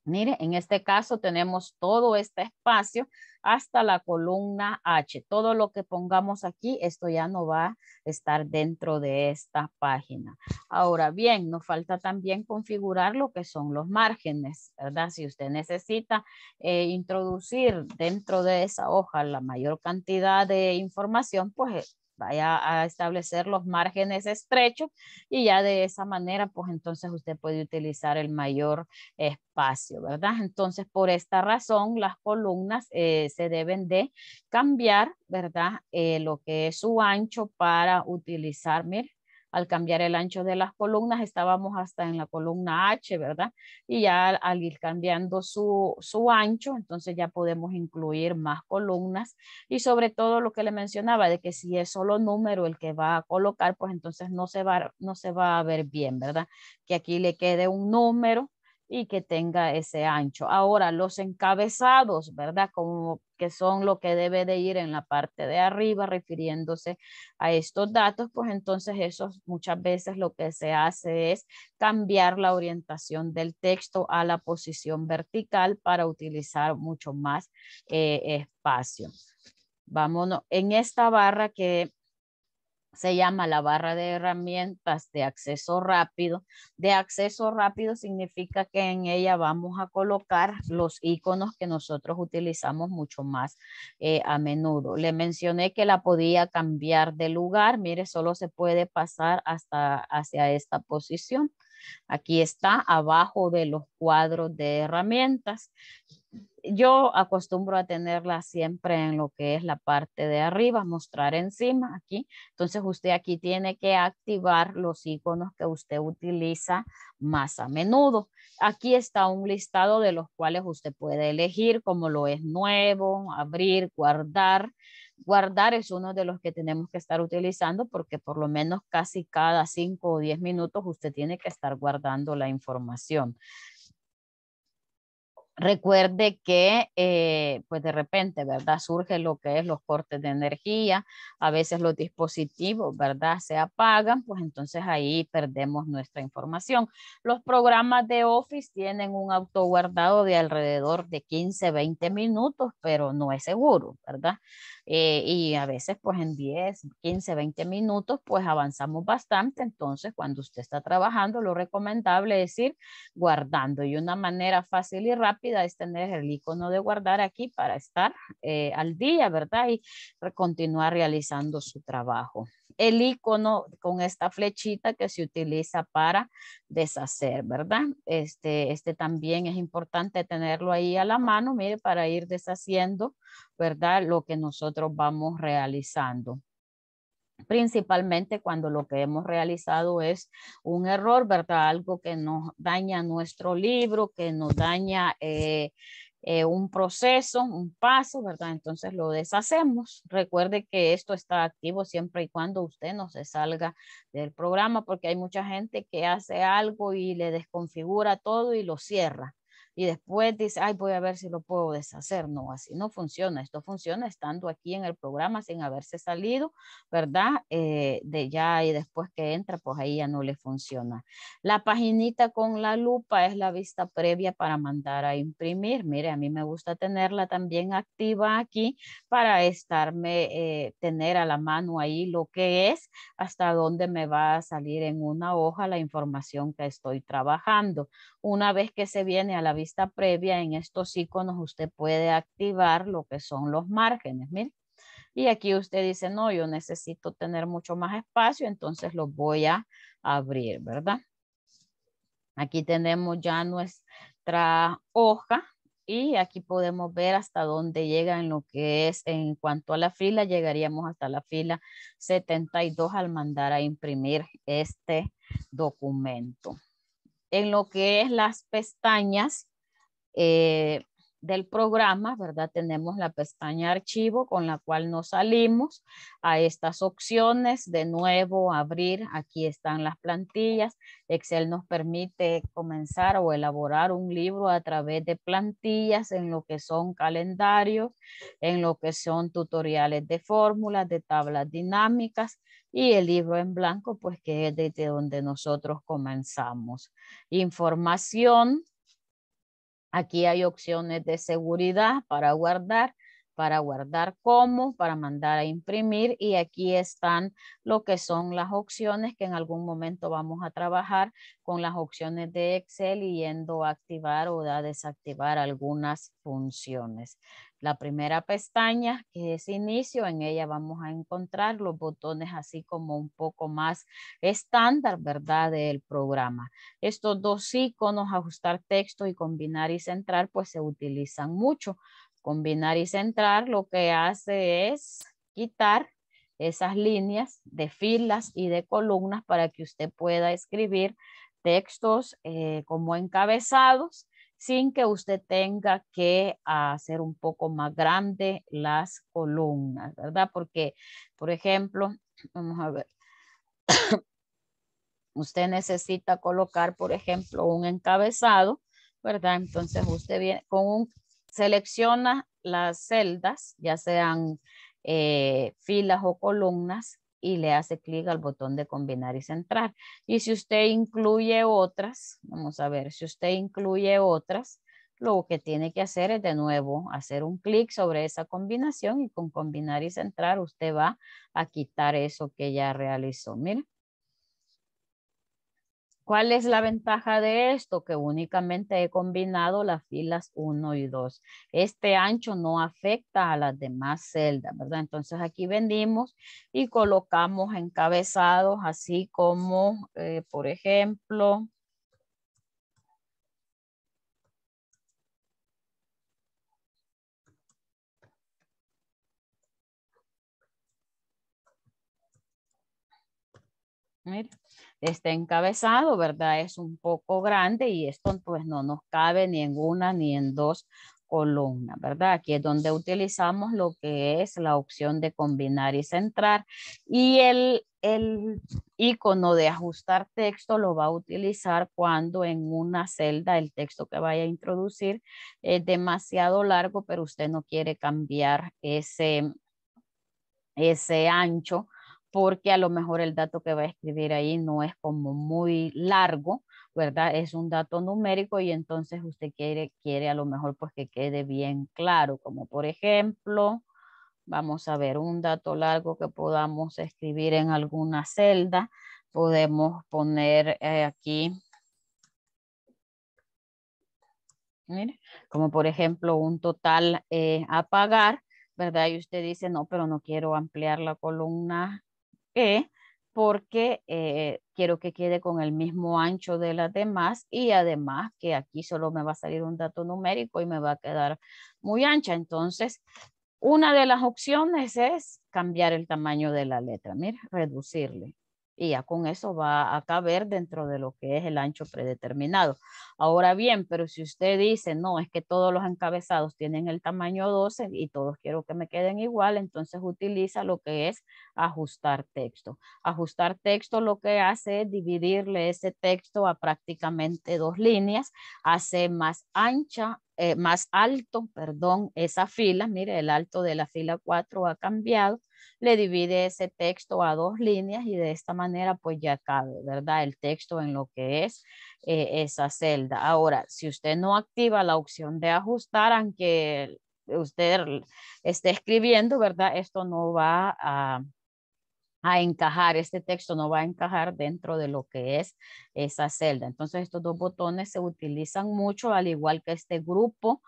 Mire, en este caso tenemos todo este espacio hasta la columna H. Todo lo que pongamos aquí, esto ya no va a estar dentro de esta página. Ahora bien, nos falta también configurar lo que son los márgenes, ¿verdad? Si usted necesita eh, introducir dentro de esa hoja la mayor cantidad de información, pues vaya a establecer los márgenes estrechos y ya de esa manera, pues entonces usted puede utilizar el mayor espacio, ¿verdad? Entonces, por esta razón, las columnas eh, se deben de cambiar, ¿verdad? Eh, lo que es su ancho para utilizar, mire, al cambiar el ancho de las columnas, estábamos hasta en la columna H, ¿verdad? Y ya al ir cambiando su, ancho, entonces ya podemos incluir más columnas y sobre todo lo que le mencionaba de que si es solo número el que va a colocar, pues entonces no se no se va a ver bien, ¿verdad? Que aquí le quede un número y que tenga ese ancho. Ahora, los encabezados, ¿verdad? Como que son lo que debe de ir en la parte de arriba refiriéndose a estos datos, pues entonces eso muchas veces lo que se hace es cambiar la orientación del texto a la posición vertical para utilizar mucho más eh, espacio. Vámonos, en esta barra que se llama la barra de herramientas de acceso rápido. De acceso rápido significa que en ella vamos a colocar los iconos que nosotros utilizamos mucho más eh, a menudo. Le mencioné que la podía cambiar de lugar. Mire, solo se puede pasar hasta hacia esta posición. Aquí está, abajo de los cuadros de herramientas yo acostumbro a tenerla siempre en lo que es la parte de arriba, mostrar encima aquí. Entonces usted aquí tiene que activar los iconos que usted utiliza más a menudo. Aquí está un listado de los cuales usted puede elegir como lo es nuevo, abrir, guardar. Guardar es uno de los que tenemos que estar utilizando porque por lo menos casi cada 5 o 10 minutos usted tiene que estar guardando la información. Recuerde que, eh, pues de repente, ¿verdad? Surge lo que es los cortes de energía, a veces los dispositivos, ¿verdad? Se apagan, pues entonces ahí perdemos nuestra información. Los programas de Office tienen un auto guardado de alrededor de 15, 20 minutos, pero no es seguro, ¿verdad? Eh, y a veces, pues en 10, 15, 20 minutos, pues avanzamos bastante. Entonces, cuando usted está trabajando, lo recomendable es ir guardando y una manera fácil y rápida es tener el icono de guardar aquí para estar eh, al día, ¿verdad? Y continuar realizando su trabajo. El icono con esta flechita que se utiliza para deshacer, ¿verdad? Este, este también es importante tenerlo ahí a la mano, mire, para ir deshaciendo, ¿verdad? Lo que nosotros vamos realizando principalmente cuando lo que hemos realizado es un error, ¿verdad? Algo que nos daña nuestro libro, que nos daña eh, eh, un proceso, un paso, ¿verdad? Entonces lo deshacemos. Recuerde que esto está activo siempre y cuando usted no se salga del programa, porque hay mucha gente que hace algo y le desconfigura todo y lo cierra y después dice, ay, voy a ver si lo puedo deshacer. No, así no funciona. Esto funciona estando aquí en el programa sin haberse salido, ¿verdad? Eh, de ya y después que entra, pues ahí ya no le funciona. La paginita con la lupa es la vista previa para mandar a imprimir. Mire, a mí me gusta tenerla también activa aquí para estarme, eh, tener a la mano ahí lo que es, hasta dónde me va a salir en una hoja la información que estoy trabajando. Una vez que se viene a la vista previa, en estos iconos usted puede activar lo que son los márgenes. Y aquí usted dice, no, yo necesito tener mucho más espacio, entonces lo voy a abrir, ¿verdad? Aquí tenemos ya nuestra hoja y aquí podemos ver hasta dónde llega en lo que es, en cuanto a la fila, llegaríamos hasta la fila 72 al mandar a imprimir este documento en lo que es las pestañas, eh, del programa, ¿verdad? Tenemos la pestaña archivo con la cual nos salimos a estas opciones. De nuevo, abrir, aquí están las plantillas. Excel nos permite comenzar o elaborar un libro a través de plantillas en lo que son calendarios, en lo que son tutoriales de fórmulas, de tablas dinámicas y el libro en blanco, pues que es desde donde nosotros comenzamos. Información Aquí hay opciones de seguridad para guardar, para guardar como, para mandar a imprimir y aquí están lo que son las opciones que en algún momento vamos a trabajar con las opciones de Excel yendo a activar o a desactivar algunas funciones. La primera pestaña, que es inicio, en ella vamos a encontrar los botones así como un poco más estándar, ¿verdad? Del programa. Estos dos iconos, ajustar texto y combinar y centrar, pues se utilizan mucho. Combinar y centrar lo que hace es quitar esas líneas de filas y de columnas para que usted pueda escribir textos eh, como encabezados sin que usted tenga que hacer un poco más grande las columnas, ¿verdad? Porque, por ejemplo, vamos a ver, usted necesita colocar, por ejemplo, un encabezado, ¿verdad? Entonces usted viene con un, selecciona las celdas, ya sean eh, filas o columnas, y le hace clic al botón de combinar y centrar. Y si usted incluye otras, vamos a ver, si usted incluye otras, lo que tiene que hacer es de nuevo hacer un clic sobre esa combinación y con combinar y centrar usted va a quitar eso que ya realizó. mira ¿Cuál es la ventaja de esto? Que únicamente he combinado las filas 1 y 2. Este ancho no afecta a las demás celdas, ¿verdad? Entonces aquí vendimos y colocamos encabezados así como, eh, por ejemplo, Miren este encabezado, ¿verdad? Es un poco grande y esto pues no nos cabe ni en una ni en dos columnas, ¿verdad? Aquí es donde utilizamos lo que es la opción de combinar y centrar y el, el icono de ajustar texto lo va a utilizar cuando en una celda el texto que vaya a introducir es demasiado largo, pero usted no quiere cambiar ese, ese ancho porque a lo mejor el dato que va a escribir ahí no es como muy largo, ¿verdad? Es un dato numérico y entonces usted quiere, quiere a lo mejor pues que quede bien claro, como por ejemplo, vamos a ver un dato largo que podamos escribir en alguna celda, podemos poner eh, aquí, como por ejemplo un total eh, a pagar, ¿verdad? Y usted dice, no, pero no quiero ampliar la columna qué? Porque eh, quiero que quede con el mismo ancho de las demás y además que aquí solo me va a salir un dato numérico y me va a quedar muy ancha. Entonces, una de las opciones es cambiar el tamaño de la letra, mira, reducirle y ya con eso va a caber dentro de lo que es el ancho predeterminado. Ahora bien, pero si usted dice, no, es que todos los encabezados tienen el tamaño 12 y todos quiero que me queden igual, entonces utiliza lo que es ajustar texto. Ajustar texto lo que hace es dividirle ese texto a prácticamente dos líneas, hace más ancha eh, más alto, perdón, esa fila, mire, el alto de la fila 4 ha cambiado, le divide ese texto a dos líneas y de esta manera pues ya cabe, ¿verdad? El texto en lo que es eh, esa celda. Ahora, si usted no activa la opción de ajustar, aunque usted esté escribiendo, ¿verdad? Esto no va a, a encajar, este texto no va a encajar dentro de lo que es esa celda. Entonces estos dos botones se utilizan mucho, al igual que este grupo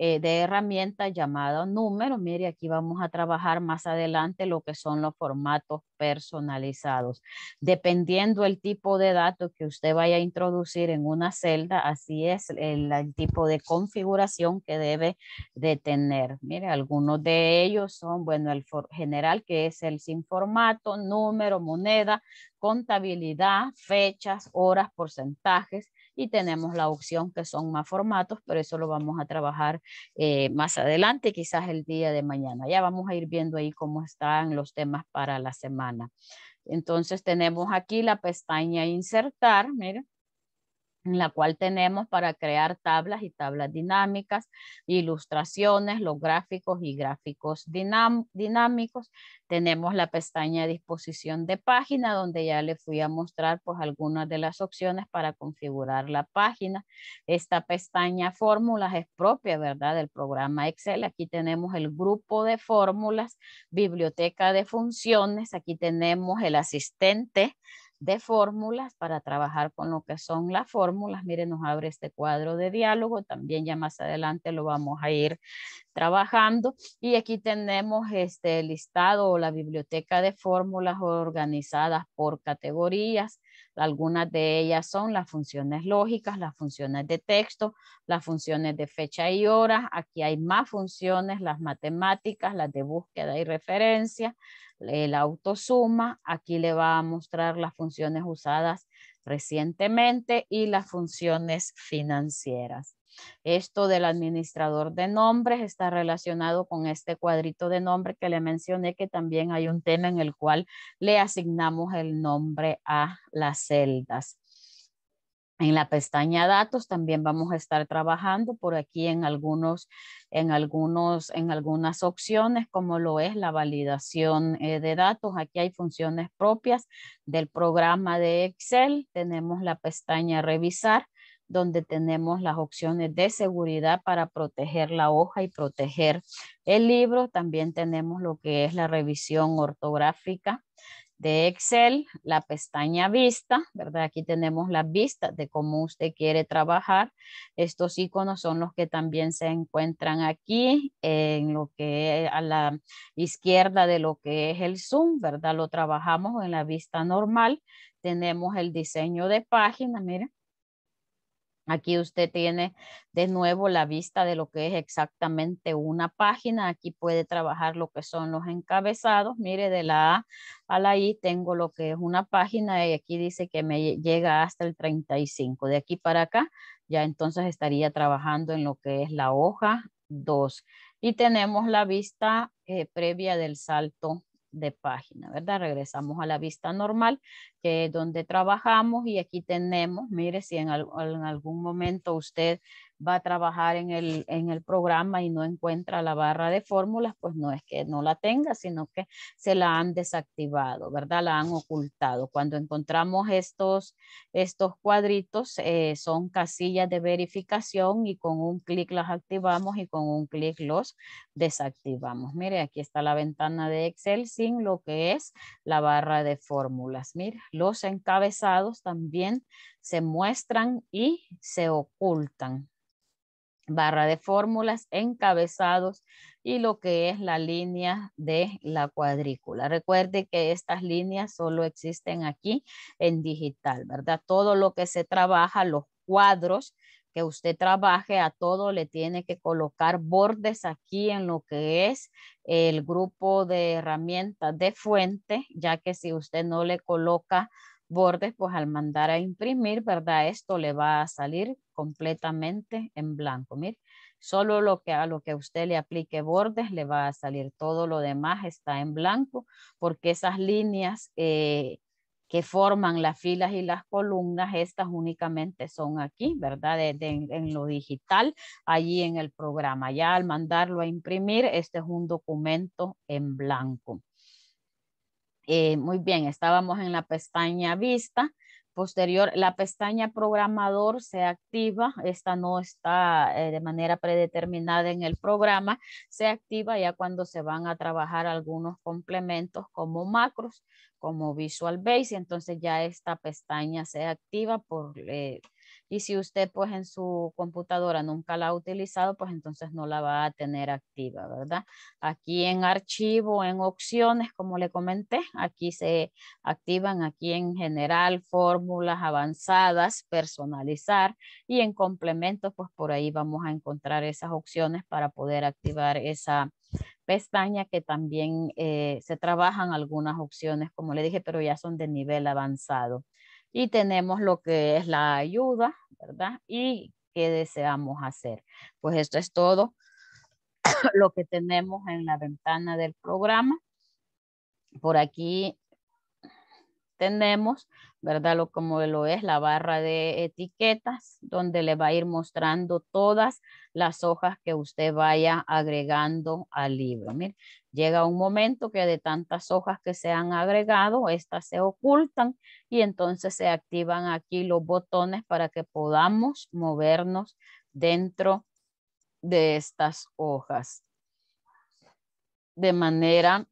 eh, de herramienta llamada número. Mire, aquí vamos a trabajar más adelante lo que son los formatos personalizados. Dependiendo el tipo de datos que usted vaya a introducir en una celda, así es el, tipo de configuración que debe de tener. Mire, algunos de ellos son, bueno, el general que es el sin formato, número, moneda, contabilidad, fechas, horas, porcentajes, y tenemos la opción que son más formatos, pero eso lo vamos a trabajar eh, más adelante, quizás el día de mañana. Ya vamos a ir viendo ahí cómo están los temas para la semana. Entonces tenemos aquí la pestaña insertar, miren en la cual tenemos para crear tablas y tablas dinámicas, ilustraciones, los gráficos y gráficos dinámicos. Tenemos la pestaña disposición de página, donde ya les fui a mostrar pues algunas de las opciones para configurar la página. Esta pestaña fórmulas es propia, ¿verdad? Del programa Excel. Aquí tenemos el grupo de fórmulas, biblioteca de funciones. Aquí tenemos el asistente de fórmulas para trabajar con lo que son las fórmulas. Miren, nos abre este cuadro de diálogo. También ya más adelante lo vamos a ir trabajando. Y aquí tenemos este listado o la biblioteca de fórmulas organizadas por categorías algunas de ellas son las funciones lógicas, las funciones de texto, las funciones de fecha y hora. Aquí hay más funciones, las matemáticas, las de búsqueda y referencia, el autosuma. Aquí le va a mostrar las funciones usadas recientemente y las funciones financieras. Esto del administrador de nombres está relacionado con este cuadrito de nombre que le mencioné, que también hay un tema en el cual le asignamos el nombre a las celdas. En la pestaña datos también vamos a estar trabajando por aquí en algunos, en algunos, en algunas opciones como lo es la validación eh, de datos. Aquí hay funciones propias del programa de Excel. Tenemos la pestaña revisar donde tenemos las opciones de seguridad para proteger la hoja y proteger el libro. También tenemos lo que es la revisión ortográfica de Excel, la pestaña vista, ¿verdad? Aquí tenemos la vista de cómo usted quiere trabajar. Estos iconos son los que también se encuentran aquí en lo que a la izquierda de lo que es el Zoom, ¿verdad? Lo trabajamos en la vista normal. Tenemos el diseño de página, miren, Aquí usted tiene de nuevo la vista de lo que es exactamente una página. Aquí puede trabajar lo que son los encabezados. Mire, de la A a la I tengo lo que es una página y aquí dice que me llega hasta el 35. De aquí para acá ya entonces estaría trabajando en lo que es la hoja 2. Y tenemos la vista eh, previa del salto de página, ¿verdad? Regresamos a la vista normal, que es donde trabajamos y aquí tenemos, mire si en, en algún momento usted va a trabajar en el, programa y no encuentra la barra de fórmulas, pues no es que no la tenga, sino que se la han desactivado, ¿verdad? La han ocultado. Cuando encontramos estos, estos cuadritos, eh, son casillas de verificación y con un clic las activamos y con un clic los desactivamos. Mire, aquí está la ventana de Excel sin lo que es la barra de fórmulas. Mire, los encabezados también se muestran y se ocultan barra de fórmulas, encabezados y lo que es la línea de la cuadrícula. Recuerde que estas líneas solo existen aquí en digital, ¿verdad? Todo lo que se trabaja, los cuadros que usted trabaje, a todo le tiene que colocar bordes aquí en lo que es el grupo de herramientas de fuente, ya que si usted no le coloca bordes, pues al mandar a imprimir, ¿verdad? Esto le va a salir completamente en blanco. Mire, solo lo que a lo que usted le aplique bordes le va a salir. Todo lo demás está en blanco porque esas líneas eh, que forman las filas y las columnas, estas únicamente son aquí, ¿verdad? en, lo digital, allí en el programa. Ya al mandarlo a imprimir, este es un documento en blanco. Eh, muy bien, estábamos en la pestaña vista posterior, la pestaña programador se activa, esta no está eh, de manera predeterminada en el programa, se activa ya cuando se van a trabajar algunos complementos como macros, como Visual Basic, entonces ya esta pestaña se activa por eh, y si usted pues en su computadora nunca la ha utilizado, pues entonces no la va a tener activa, ¿verdad? Aquí en archivo, en opciones, como le comenté, aquí se activan, aquí en general, fórmulas avanzadas, personalizar y en complementos, pues por ahí vamos a encontrar esas opciones para poder activar esa pestaña que también eh, se trabajan algunas opciones, como le dije, pero ya son de nivel avanzado y tenemos lo que es la ayuda, ¿verdad? Y qué deseamos hacer. Pues esto es todo lo que tenemos en la ventana del programa. Por aquí tenemos, ¿verdad? Lo como lo es la barra de etiquetas, donde le va a ir mostrando todas las hojas que usted vaya agregando al libro. llega un momento que de tantas hojas que se han agregado, estas se ocultan y entonces se activan aquí los botones para que podamos movernos dentro de estas hojas de manera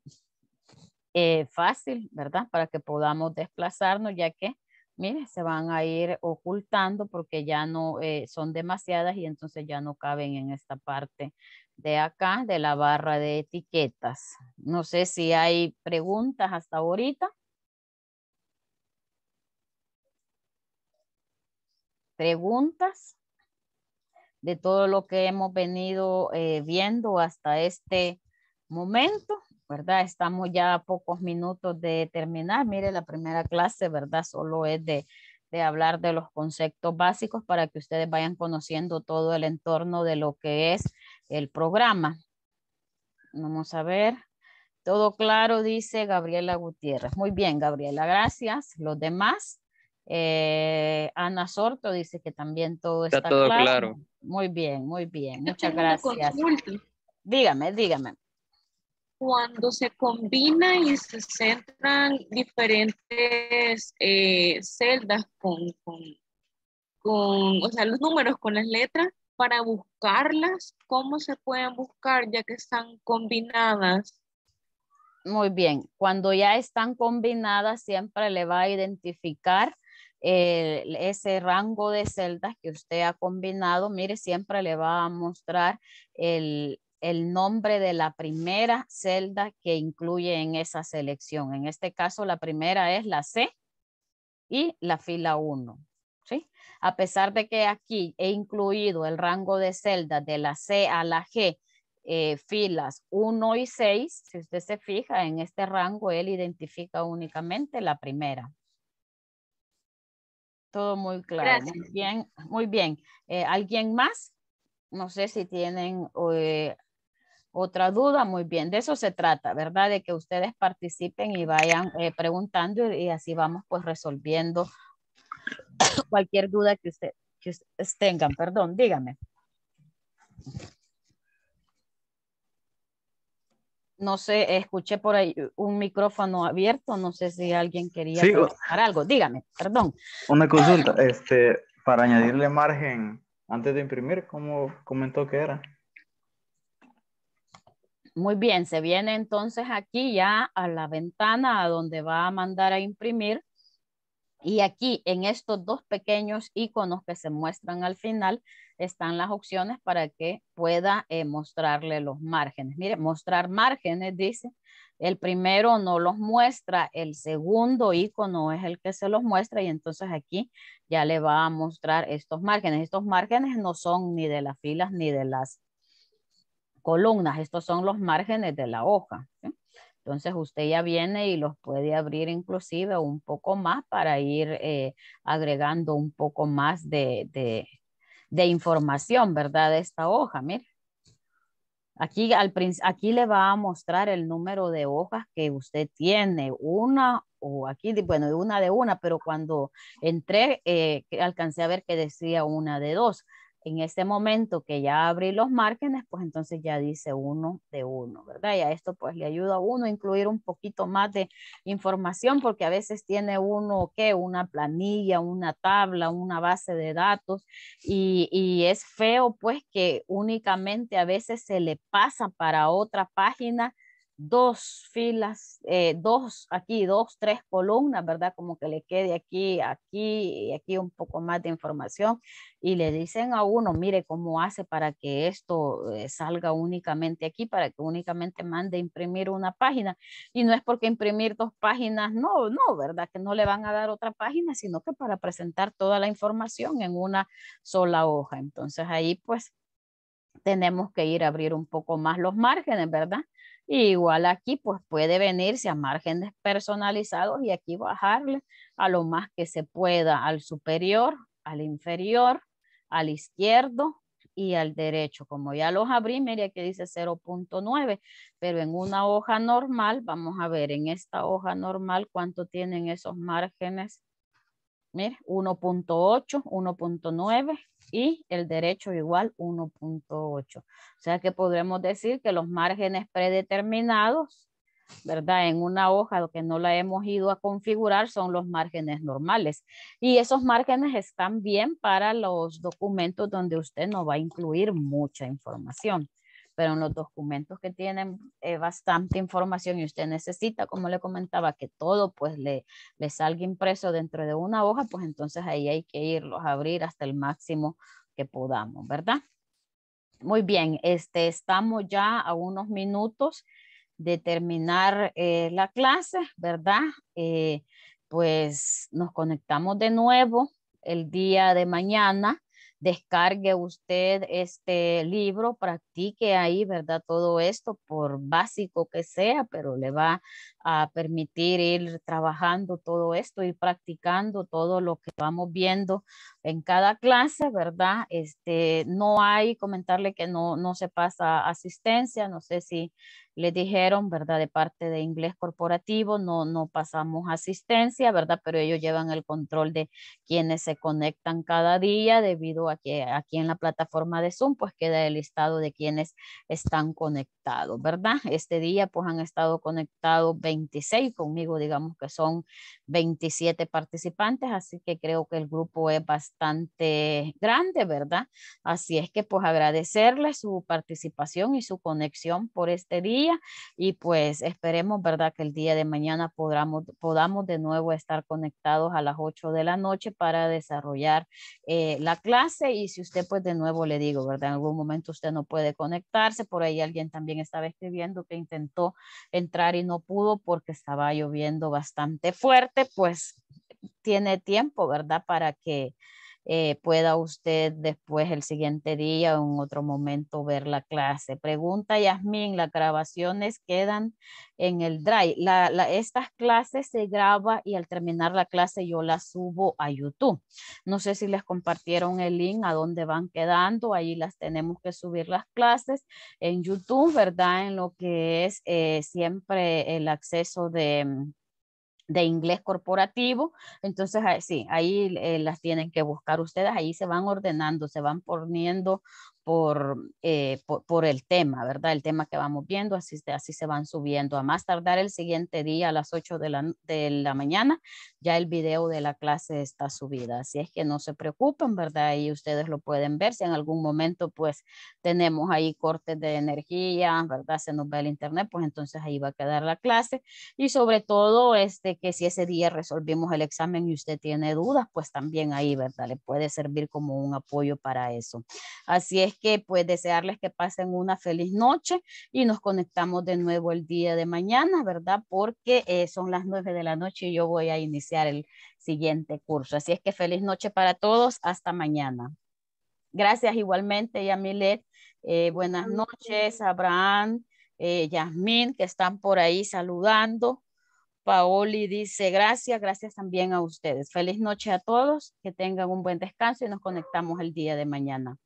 eh, fácil, ¿verdad? Para que podamos desplazarnos, ya que, mire, se van a ir ocultando porque ya no eh, son demasiadas y entonces ya no caben en esta parte de acá, de la barra de etiquetas. No sé si hay preguntas hasta ahorita. Preguntas de todo lo que hemos venido eh, viendo hasta este momento. ¿verdad? Estamos ya a pocos minutos de terminar. Mire, la primera clase, ¿verdad? Solo es de, hablar de los conceptos básicos para que ustedes vayan conociendo todo el entorno de lo que es el programa. Vamos a ver. Todo claro, dice Gabriela Gutiérrez. Muy bien, Gabriela, gracias. Los demás. Eh, Ana Sorto dice que también todo está, está todo claro. Muy bien, muy bien. Muchas gracias. Dígame, dígame cuando se combina y se centran diferentes eh, celdas con, con, o sea, los números con las letras, para buscarlas, ¿cómo se pueden buscar ya que están combinadas? Muy bien, cuando ya están combinadas siempre le va a identificar eh, ese rango de celdas que usted ha combinado, mire, siempre le va a mostrar el, el nombre de la primera celda que incluye en esa selección. En este caso, la primera es la C y la fila 1. ¿sí? A pesar de que aquí he incluido el rango de celda de la C a la G, eh, filas 1 y 6, si usted se fija en este rango, él identifica únicamente la primera. Todo muy claro. Muy bien. Muy bien. Eh, ¿Alguien más? No sé si tienen eh, otra duda, muy bien, de eso se trata, ¿verdad? De que ustedes participen y vayan eh, preguntando y, así vamos pues resolviendo cualquier duda que, usted, ustedes tengan. Perdón, dígame. No sé, escuché por ahí un micrófono abierto, no sé si alguien quería sí, preguntar algo. Dígame, perdón. Una consulta, este, para añadirle margen antes de imprimir, ¿cómo comentó que era? Muy bien, se viene entonces aquí ya a la ventana a donde va a mandar a imprimir. Y aquí en estos dos pequeños iconos que se muestran al final están las opciones para que pueda eh, mostrarle los márgenes. Mire, mostrar márgenes dice, el primero no los muestra, el segundo icono es el que se los muestra y entonces aquí ya le va a mostrar estos márgenes. Estos márgenes no son ni de las filas ni de las columnas, estos son los márgenes de la hoja. Entonces usted ya viene y los puede abrir inclusive un poco más para ir eh, agregando un poco más de, información, ¿verdad? De esta hoja, mire. Aquí, al, aquí le va a mostrar el número de hojas que usted tiene, una o aquí, bueno, una de una, pero cuando entré eh, alcancé a ver que decía una de dos. En este momento que ya abrí los márgenes, pues entonces ya dice uno de uno, ¿verdad? Y a esto pues le ayuda a uno a incluir un poquito más de información porque a veces tiene uno, ¿qué? Una planilla, una tabla, una base de datos y, y es feo pues que únicamente a veces se le pasa para otra página dos filas, eh, dos aquí, dos, tres columnas, ¿verdad? Como que le quede aquí, aquí y aquí un poco más de información y le dicen a uno, mire cómo hace para que esto eh, salga únicamente aquí, para que únicamente mande imprimir una página. Y no es porque imprimir dos páginas, no, no, ¿verdad? Que no le van a dar otra página, sino que para presentar toda la información en una sola hoja. Entonces ahí pues tenemos que ir a abrir un poco más los márgenes, ¿verdad? Igual aquí, pues puede venirse a márgenes personalizados y aquí bajarle a lo más que se pueda, al superior, al inferior, al izquierdo y al derecho. Como ya los abrí, mire que dice 0.9, pero en una hoja normal, vamos a ver en esta hoja normal cuánto tienen esos márgenes. Mire, 1.8, 1.9, y el derecho igual 1.8. O sea que podremos decir que los márgenes predeterminados, ¿verdad? En una hoja que no la hemos ido a configurar son los márgenes normales. Y esos márgenes están bien para los documentos donde usted no va a incluir mucha información pero en los documentos que tienen eh, bastante información y usted necesita, como le comentaba, que todo pues le, le salga impreso dentro de una hoja, pues entonces ahí hay que irlos a abrir hasta el máximo que podamos, ¿verdad? Muy bien, este, estamos ya a unos minutos de terminar eh, la clase, ¿verdad? Eh, pues nos conectamos de nuevo el día de mañana descargue usted este libro, practique ahí, ¿verdad? Todo esto, por básico que sea, pero le va a permitir ir trabajando todo esto, ir practicando todo lo que vamos viendo en cada clase, ¿verdad? Este, no hay comentarle que no, no se pasa asistencia, no sé si le dijeron, ¿verdad? De parte de inglés corporativo, no, no pasamos asistencia, ¿verdad? Pero ellos llevan el control de quienes se conectan cada día debido a que aquí en la plataforma de Zoom pues queda el listado de quienes están conectados, ¿verdad? Este día pues han estado conectados 26 conmigo, digamos que son 27 participantes, así que creo que el grupo es bastante bastante grande, ¿verdad? Así es que pues agradecerle su participación y su conexión por este día y pues esperemos, ¿verdad? Que el día de mañana podamos, podamos de nuevo estar conectados a las 8 de la noche para desarrollar eh, la clase y si usted pues de nuevo le digo, ¿verdad? En algún momento usted no puede conectarse, por ahí alguien también estaba escribiendo que intentó entrar y no pudo porque estaba lloviendo bastante fuerte, pues tiene tiempo, ¿verdad? Para que eh, pueda usted después el siguiente día o en otro momento ver la clase. Pregunta Yasmín, las grabaciones quedan en el drive. La, estas clases se graba y al terminar la clase yo las subo a YouTube. No sé si les compartieron el link a dónde van quedando. Ahí las tenemos que subir las clases en YouTube, ¿verdad? En lo que es eh, siempre el acceso de mm, de inglés corporativo. Entonces, ah, sí, ahí eh, las tienen que buscar ustedes, ahí se van ordenando, se van poniendo por, eh, por, el tema, ¿verdad? El tema que vamos viendo, así, así se van subiendo. A más tardar el siguiente día a las 8 de la, de la mañana, ya el video de la clase está subida. Así es que no se preocupen, ¿verdad? Y ustedes lo pueden ver. Si en algún momento, pues, tenemos ahí cortes de energía, ¿verdad? Se nos ve el internet, pues entonces ahí va a quedar la clase. Y sobre todo, este, que si ese día resolvimos el examen y usted tiene dudas, pues también ahí, ¿verdad? Le puede servir como un apoyo para eso. Así es que pues desearles que pasen una feliz noche y nos conectamos de nuevo el día de mañana, ¿verdad? Porque eh, son las nueve de la noche y yo voy a iniciar el siguiente curso. Así es que feliz noche para todos, hasta mañana. Gracias igualmente, Yamilet. Eh, buenas noches, Abraham, eh, Yasmín, que están por ahí saludando. Paoli dice gracias, gracias también a ustedes. Feliz noche a todos, que tengan un buen descanso y nos conectamos el día de mañana.